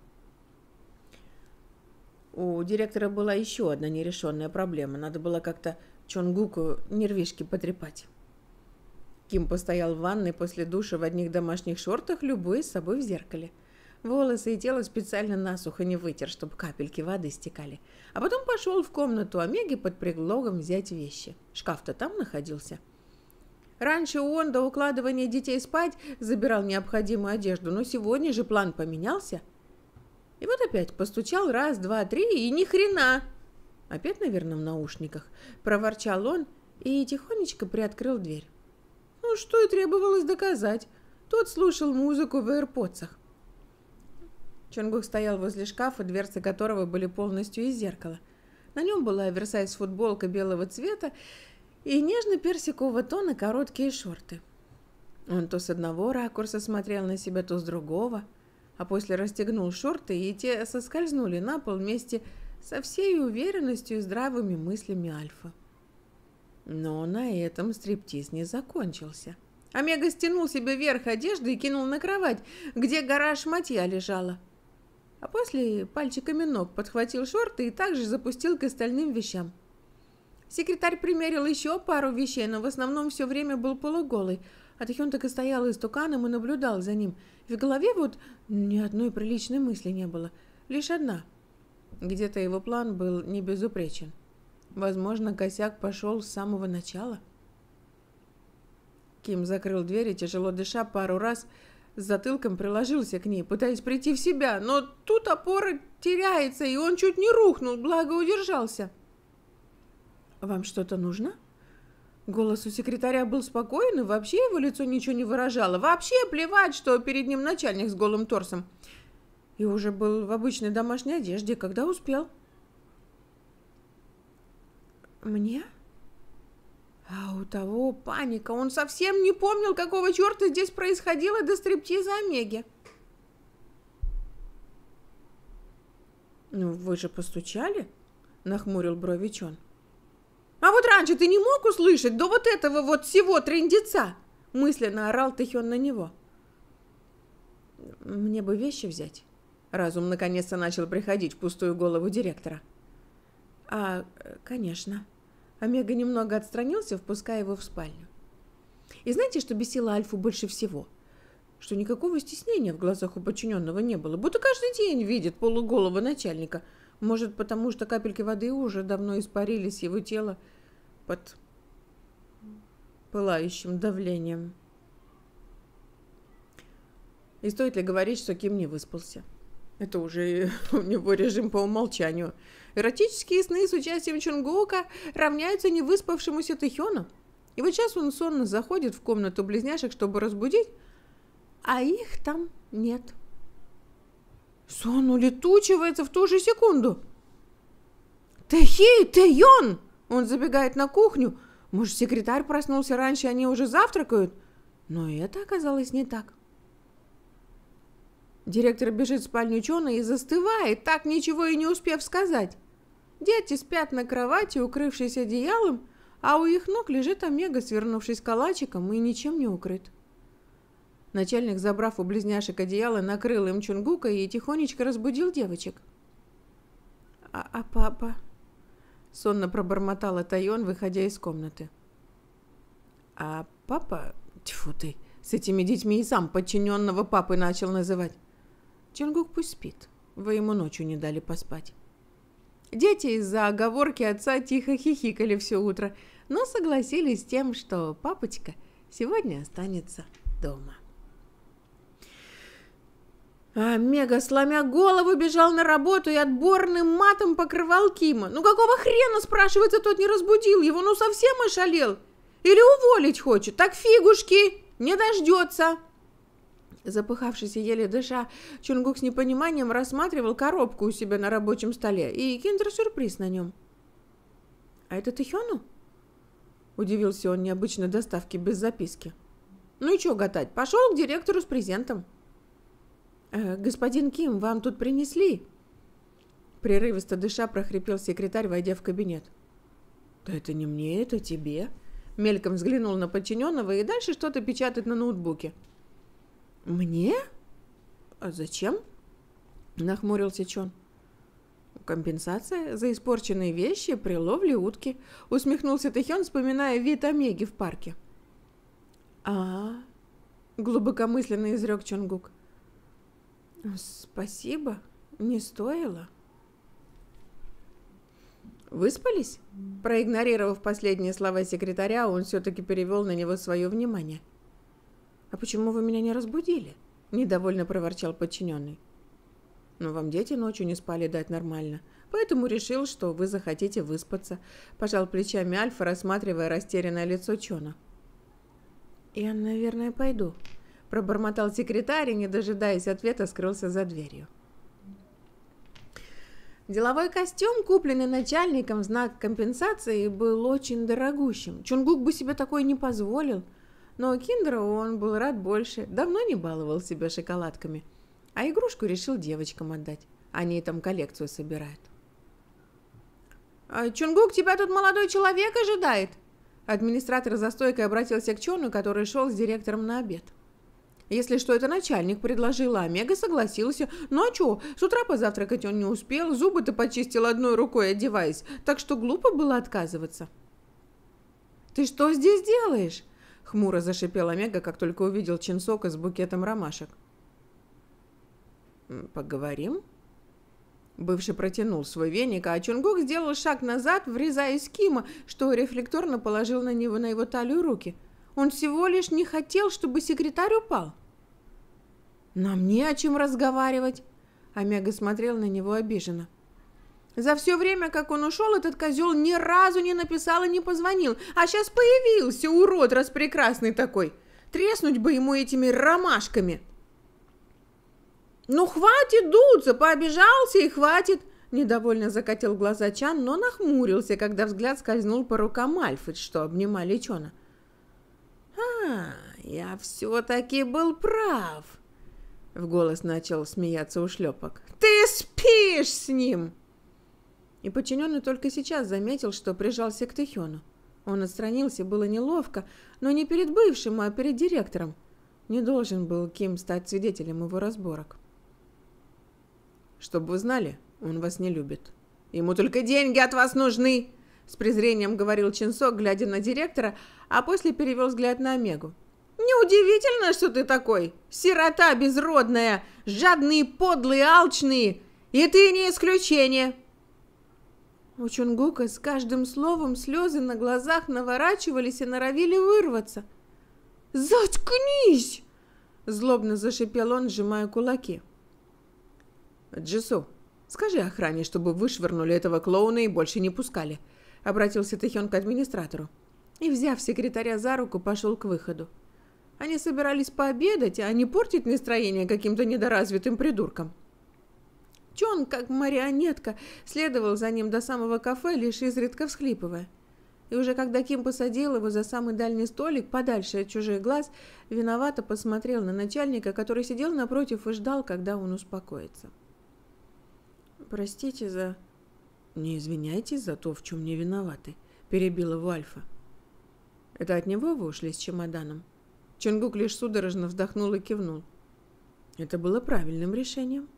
[SPEAKER 1] У директора была еще одна нерешенная проблема. Надо было как-то Чонгуку нервишки потрепать. Ким постоял в ванной после душа в одних домашних шортах, любой с собой в зеркале. Волосы и тело специально насухо не вытер, чтобы капельки воды стекали. А потом пошел в комнату Омеги под предлогом взять вещи. Шкаф-то там находился. Раньше он до укладывания детей спать забирал необходимую одежду, но сегодня же план поменялся – и вот опять постучал раз, два, три, и ни хрена. Опять, наверное, в наушниках. Проворчал он и тихонечко приоткрыл дверь. Ну, что и требовалось доказать. Тот слушал музыку в аирподсах. Чонгук стоял возле шкафа, дверцы которого были полностью из зеркала. На нем была оверсайз-футболка белого цвета и нежно-персикового тона короткие шорты. Он то с одного ракурса смотрел на себя, то с другого – а после расстегнул шорты, и те соскользнули на пол вместе со всей уверенностью и здравыми мыслями Альфа. Но на этом стриптиз не закончился. Омега стянул себе верх одежды и кинул на кровать, где гора шматья лежала. А после пальчиками ног подхватил шорты и также запустил к остальным вещам. Секретарь примерил еще пару вещей, но в основном все время был полуголый – а Тахион так и стоял истуканом и наблюдал за ним. В голове вот ни одной приличной мысли не было. Лишь одна. Где-то его план был не безупречен. Возможно, косяк пошел с самого начала. Ким закрыл дверь и, тяжело дыша, пару раз с затылком приложился к ней, пытаясь прийти в себя, но тут опора теряется, и он чуть не рухнул, благо удержался. «Вам что-то нужно?» Голос у секретаря был спокойный, вообще его лицо ничего не выражало. Вообще плевать, что перед ним начальник с голым торсом. И уже был в обычной домашней одежде, когда успел. Мне? А у того паника. Он совсем не помнил, какого черта здесь происходило до стриптиза Омеги. «Ну, вы же постучали?» — нахмурил бровичон. А вот раньше ты не мог услышать до вот этого вот всего трендеца?» Мысленно орал Тэхён на него. «Мне бы вещи взять». Разум наконец-то начал приходить в пустую голову директора. «А, конечно». Омега немного отстранился, впуская его в спальню. И знаете, что бесило Альфу больше всего? Что никакого стеснения в глазах у подчиненного не было, будто каждый день видит полуголого начальника. Может, потому что капельки воды уже давно испарились с его тела, под пылающим давлением. И стоит ли говорить, что Ким не выспался? Это уже у него режим по умолчанию. Эротические сны с участием Чунгука равняются невыспавшемуся Тэхёну. И вот сейчас он сонно заходит в комнату близняшек, чтобы разбудить, а их там нет. Сон улетучивается в ту же секунду. Тэхи, Тэйон! Он забегает на кухню. Может, секретарь проснулся раньше, они уже завтракают? Но это оказалось не так. Директор бежит в спальню Чона и застывает, так ничего и не успев сказать. Дети спят на кровати, укрывшись одеялом, а у их ног лежит Омега, свернувшись калачиком и ничем не укрыт. Начальник, забрав у близняшек одеяло, накрыл им Чунгука и тихонечко разбудил девочек. «А, а папа?» Сонно пробормотала Тайон, выходя из комнаты. А папа... Тьфу ты, с этими детьми и сам подчиненного папы начал называть. Чонгук пусть спит. Вы ему ночью не дали поспать. Дети из-за оговорки отца тихо хихикали все утро, но согласились с тем, что папочка сегодня останется дома. А, мега сломя голову, бежал на работу и отборным матом покрывал Кима. Ну какого хрена, спрашивается, тот не разбудил его? Ну совсем ошалел? Или уволить хочет? Так фигушки, не дождется. Запыхавшись и еле дыша, Чунгук с непониманием рассматривал коробку у себя на рабочем столе и киндер-сюрприз на нем. «А это ты Удивился он необычной доставке без записки. «Ну и чё гадать, пошел к директору с презентом». Э, «Господин Ким, вам тут принесли?» Прерывисто дыша прохрипел секретарь, войдя в кабинет. «Да это не мне, это тебе!» Мельком взглянул на подчиненного и дальше что-то печатает на ноутбуке. «Мне? А зачем?» Нахмурился Чон. «Компенсация за испорченные вещи при ловле утки», усмехнулся Тэхён, вспоминая вид Омеги в парке. а, -а, -а глубокомысленно изрек Чонгук. Спасибо, не стоило. Выспались? Проигнорировав последние слова секретаря, он все-таки перевел на него свое внимание. «А почему вы меня не разбудили?» – недовольно проворчал подчиненный. «Но «Ну, вам дети ночью не спали дать нормально, поэтому решил, что вы захотите выспаться», – пожал плечами Альфа, рассматривая растерянное лицо Чона. «Я, наверное, пойду», пробормотал секретарь и, не дожидаясь ответа, скрылся за дверью. Деловой костюм, купленный начальником в знак компенсации, был очень дорогущим. Чунгук бы себе такой не позволил. Но Киндеру он был рад больше, давно не баловал себя шоколадками. А игрушку решил девочкам отдать. Они там коллекцию собирают. «А «Чунгук, тебя тут молодой человек ожидает!» Администратор за стойкой обратился к Чону, который шел с директором на обед. Если что, это начальник предложил, а Омега согласился. Ну а чё, с утра позавтракать он не успел, зубы-то почистил одной рукой, одеваясь, так что глупо было отказываться. «Ты что здесь делаешь?» — хмуро зашипел Омега, как только увидел Чинсока с букетом ромашек. «Поговорим?» Бывший протянул свой веник, а Чунгук сделал шаг назад, врезаясь Кима, что рефлекторно положил на него на его талию руки – он всего лишь не хотел, чтобы секретарь упал. Нам не о чем разговаривать. Омега смотрел на него обиженно. За все время, как он ушел, этот козел ни разу не написал и не позвонил. А сейчас появился, урод раз прекрасный такой. Треснуть бы ему этими ромашками. «Ну, хватит дуться, пообижался и хватит!» Недовольно закатил глаза Чан, но нахмурился, когда взгляд скользнул по рукам Альфред, что обнимали Чона. «А, я все-таки был прав!» В голос начал смеяться ушлепок. «Ты спишь с ним!» И подчиненный только сейчас заметил, что прижался к Тихиону. Он отстранился, было неловко, но не перед бывшим, а перед директором. Не должен был Ким стать свидетелем его разборок. «Чтобы вы знали, он вас не любит. Ему только деньги от вас нужны!» С презрением говорил Чинсо, глядя на директора, а после перевел взгляд на Омегу. «Неудивительно, что ты такой! Сирота безродная! Жадные, подлые, алчные! И ты не исключение!» У Чунгука с каждым словом слезы на глазах наворачивались и норовили вырваться. «Заткнись!» – злобно зашипел он, сжимая кулаки. «Джису, скажи охране, чтобы вышвырнули этого клоуна и больше не пускали», обратился Тэхён к администратору. И, взяв секретаря за руку, пошел к выходу. Они собирались пообедать, а не портить настроение каким-то недоразвитым придуркам. Чон, как марионетка, следовал за ним до самого кафе, лишь изредка всхлипывая. И уже когда Ким посадил его за самый дальний столик, подальше от чужих глаз, виновато посмотрел на начальника, который сидел напротив и ждал, когда он успокоится. «Простите за «Не извиняйтесь за то, в чем не виноваты», – перебила Вальфа. «Это от него вы ушли с чемоданом?» Чонгук лишь судорожно вздохнул и кивнул. «Это было правильным решением».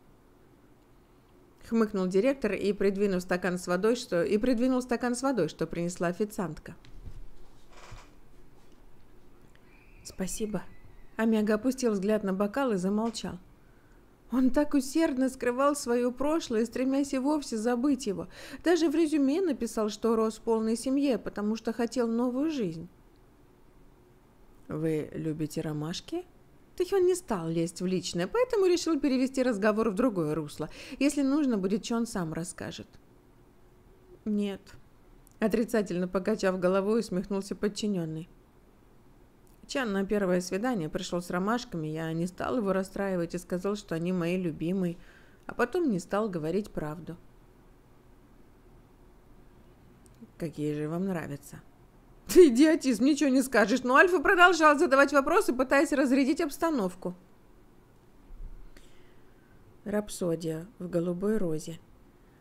[SPEAKER 1] Хмыкнул директор и придвинул стакан с водой, что и придвинул стакан с водой, что принесла официантка. «Спасибо». Амяга опустил взгляд на бокал и замолчал. Он так усердно скрывал свое прошлое, стремясь и вовсе забыть его. Даже в резюме написал, что рос в полной семье, потому что хотел новую жизнь. «Вы любите ромашки?» Да он не стал лезть в личное, поэтому решил перевести разговор в другое русло. Если нужно будет, что он сам расскажет. «Нет», — отрицательно покачав головой, усмехнулся подчиненный. Чан на первое свидание пришел с ромашками, я не стал его расстраивать и сказал, что они мои любимые, а потом не стал говорить правду. Какие же вам нравятся? Ты идиотизм, ничего не скажешь, но ну, Альфа продолжал задавать вопросы, пытаясь разрядить обстановку. Рапсодия в голубой розе.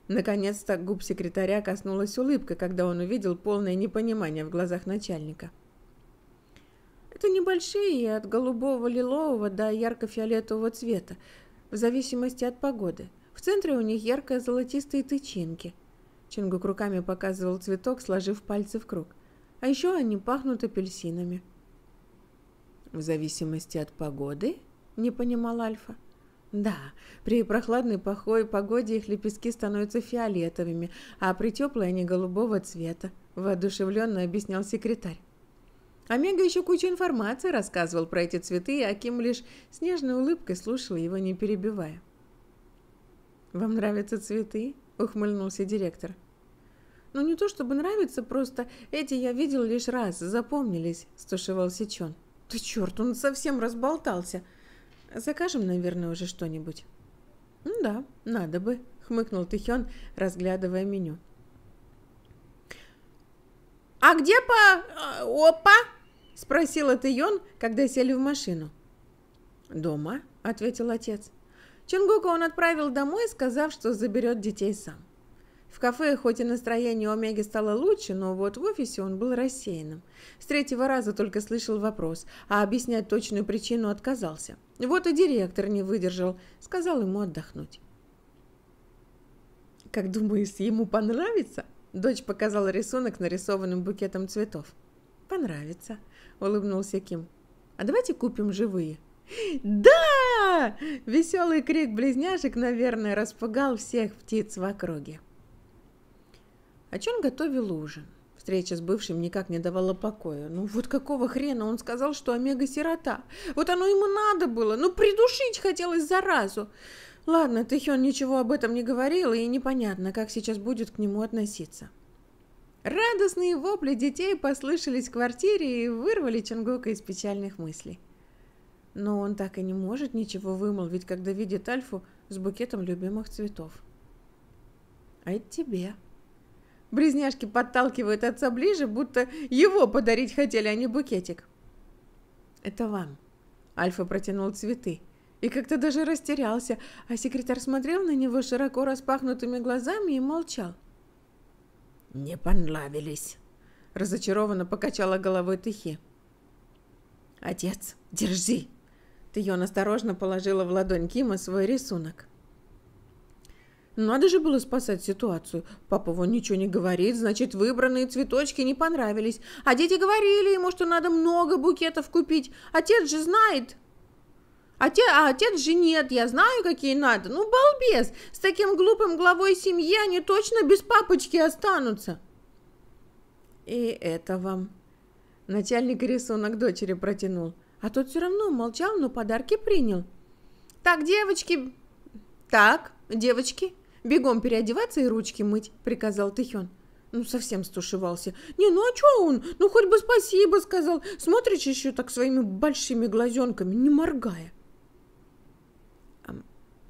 [SPEAKER 1] Наконец-то губ секретаря коснулась улыбка, когда он увидел полное непонимание в глазах начальника. — это небольшие, от голубого-лилового до ярко-фиолетового цвета, в зависимости от погоды. В центре у них ярко-золотистые тычинки. Чингук руками показывал цветок, сложив пальцы в круг. А еще они пахнут апельсинами. «В зависимости от погоды?» – не понимал Альфа. «Да, при прохладной похой погоде их лепестки становятся фиолетовыми, а при теплой они голубого цвета», – воодушевленно объяснял секретарь. Омега еще кучу информации рассказывал про эти цветы, и Аким лишь с нежной улыбкой слушал его, не перебивая. «Вам нравятся цветы?» – ухмыльнулся директор. «Ну не то чтобы нравится, просто эти я видел лишь раз, запомнились», – стушевался Чон. «Ты черт, он совсем разболтался!» «Закажем, наверное, уже что-нибудь». «Ну да, надо бы», – хмыкнул Тихён, разглядывая меню. «А где по... Э, опа?» Спросил это Йон, когда сели в машину. «Дома», — ответил отец. Чунгука он отправил домой, сказав, что заберет детей сам. В кафе, хоть и настроение Омеги стало лучше, но вот в офисе он был рассеянным. С третьего раза только слышал вопрос, а объяснять точную причину отказался. Вот и директор не выдержал, сказал ему отдохнуть. «Как думаешь, ему понравится?» Дочь показала рисунок нарисованным букетом цветов. «Понравится», – улыбнулся Ким. «А давайте купим живые». «Да!» – веселый крик близняшек, наверное, распугал всех птиц в округе. А Чон готовил ужин. Встреча с бывшим никак не давала покоя. Ну вот какого хрена он сказал, что Омега сирота? Вот оно ему надо было. Ну придушить хотелось заразу. Ладно, Тэхён ничего об этом не говорил, и непонятно, как сейчас будет к нему относиться. Радостные вопли детей послышались в квартире и вырвали Чангука из печальных мыслей. Но он так и не может ничего вымолвить, когда видит Альфу с букетом любимых цветов. А это тебе. Близняшки подталкивают отца ближе, будто его подарить хотели, а не букетик. Это вам. Альфа протянул цветы и как-то даже растерялся, а секретарь смотрел на него широко распахнутыми глазами и молчал. «Не понравились», – разочарованно покачала головой Тихи. «Отец, держи!» Тион осторожно положила в ладонь Кима свой рисунок. Надо же было спасать ситуацию. Папа вон ничего не говорит, значит, выбранные цветочки не понравились. А дети говорили ему, что надо много букетов купить. Отец же знает. Отец, а отец же нет, я знаю, какие надо. Ну, балбес, с таким глупым главой семьи они точно без папочки останутся. И это вам. Начальник рисунок дочери протянул. А тот все равно молчал, но подарки принял. Так, девочки... Так, девочки, бегом переодеваться и ручки мыть, приказал Тихен. Ну, совсем стушевался. «Не, ну а чё он? Ну, хоть бы спасибо сказал. Смотришь еще так своими большими глазенками, не моргая».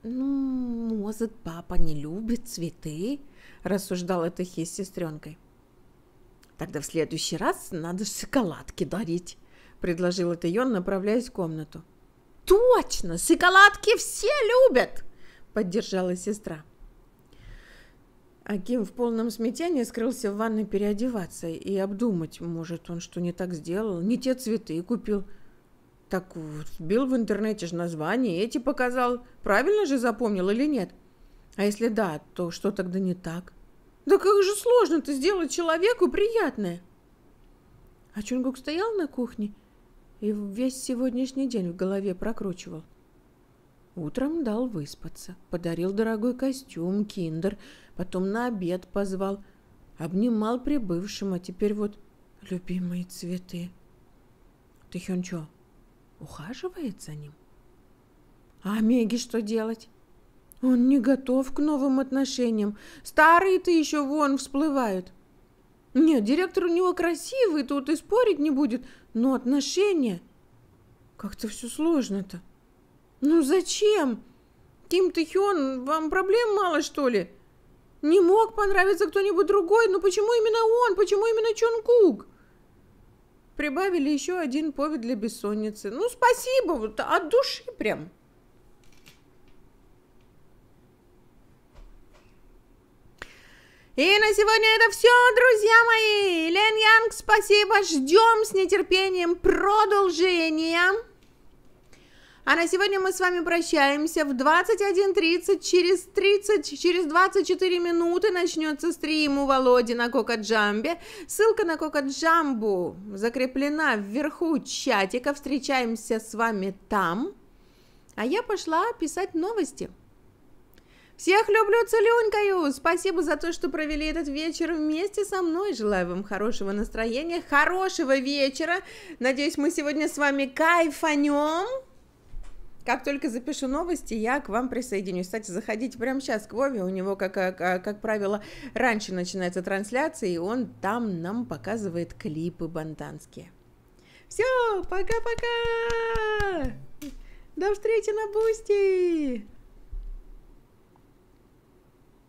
[SPEAKER 1] Ну, может, папа не любит цветы, рассуждала Тахи с сестренкой. Тогда в следующий раз надо шоколадки дарить, предложила Тайон, направляясь в комнату. Точно, шоколадки все любят, поддержала сестра. Аким в полном смятении скрылся в ванной переодеваться и обдумать, может, он что не так сделал, не те цветы купил, так вбил в интернете же название, эти показал. Правильно же запомнил или нет? А если да, то что тогда не так? Да как же сложно-то сделать человеку приятное? А Чунгук стоял на кухне и весь сегодняшний день в голове прокручивал. Утром дал выспаться, подарил дорогой костюм, киндер, потом на обед позвал, обнимал прибывшим, а теперь вот любимые цветы. Ты чё? ухаживает за ним. А Меги что делать? Он не готов к новым отношениям. Старые-то еще вон всплывают. Нет, директор у него красивый, тут и спорить не будет, но отношения... Как-то все сложно-то. Ну зачем? Ким Ты вам проблем мало, что ли? Не мог понравиться кто-нибудь другой, но почему именно он? Почему именно Чонгук? Кук? прибавили еще один повод для бессонницы. Ну, спасибо, вот от души прям. И на сегодня это все, друзья мои. Лен Янг, спасибо. Ждем с нетерпением продолжения. А на сегодня мы с вами прощаемся. В 21.30 через 30, через 24 минуты начнется стрим у Володи на Кока Ссылка на Кока закреплена вверху чатика. Встречаемся с вами там. А я пошла писать новости. Всех люблю, целюнькаю! Спасибо за то, что провели этот вечер вместе со мной. Желаю вам хорошего настроения, хорошего вечера. Надеюсь, мы сегодня с вами кайфанем. Как только запишу новости, я к вам присоединюсь. Кстати, заходите прямо сейчас к Вове, у него, как, как, э, как правило, раньше начинается трансляция, и он там нам показывает клипы бантанские. Все, пока-пока! До встречи на Бусти!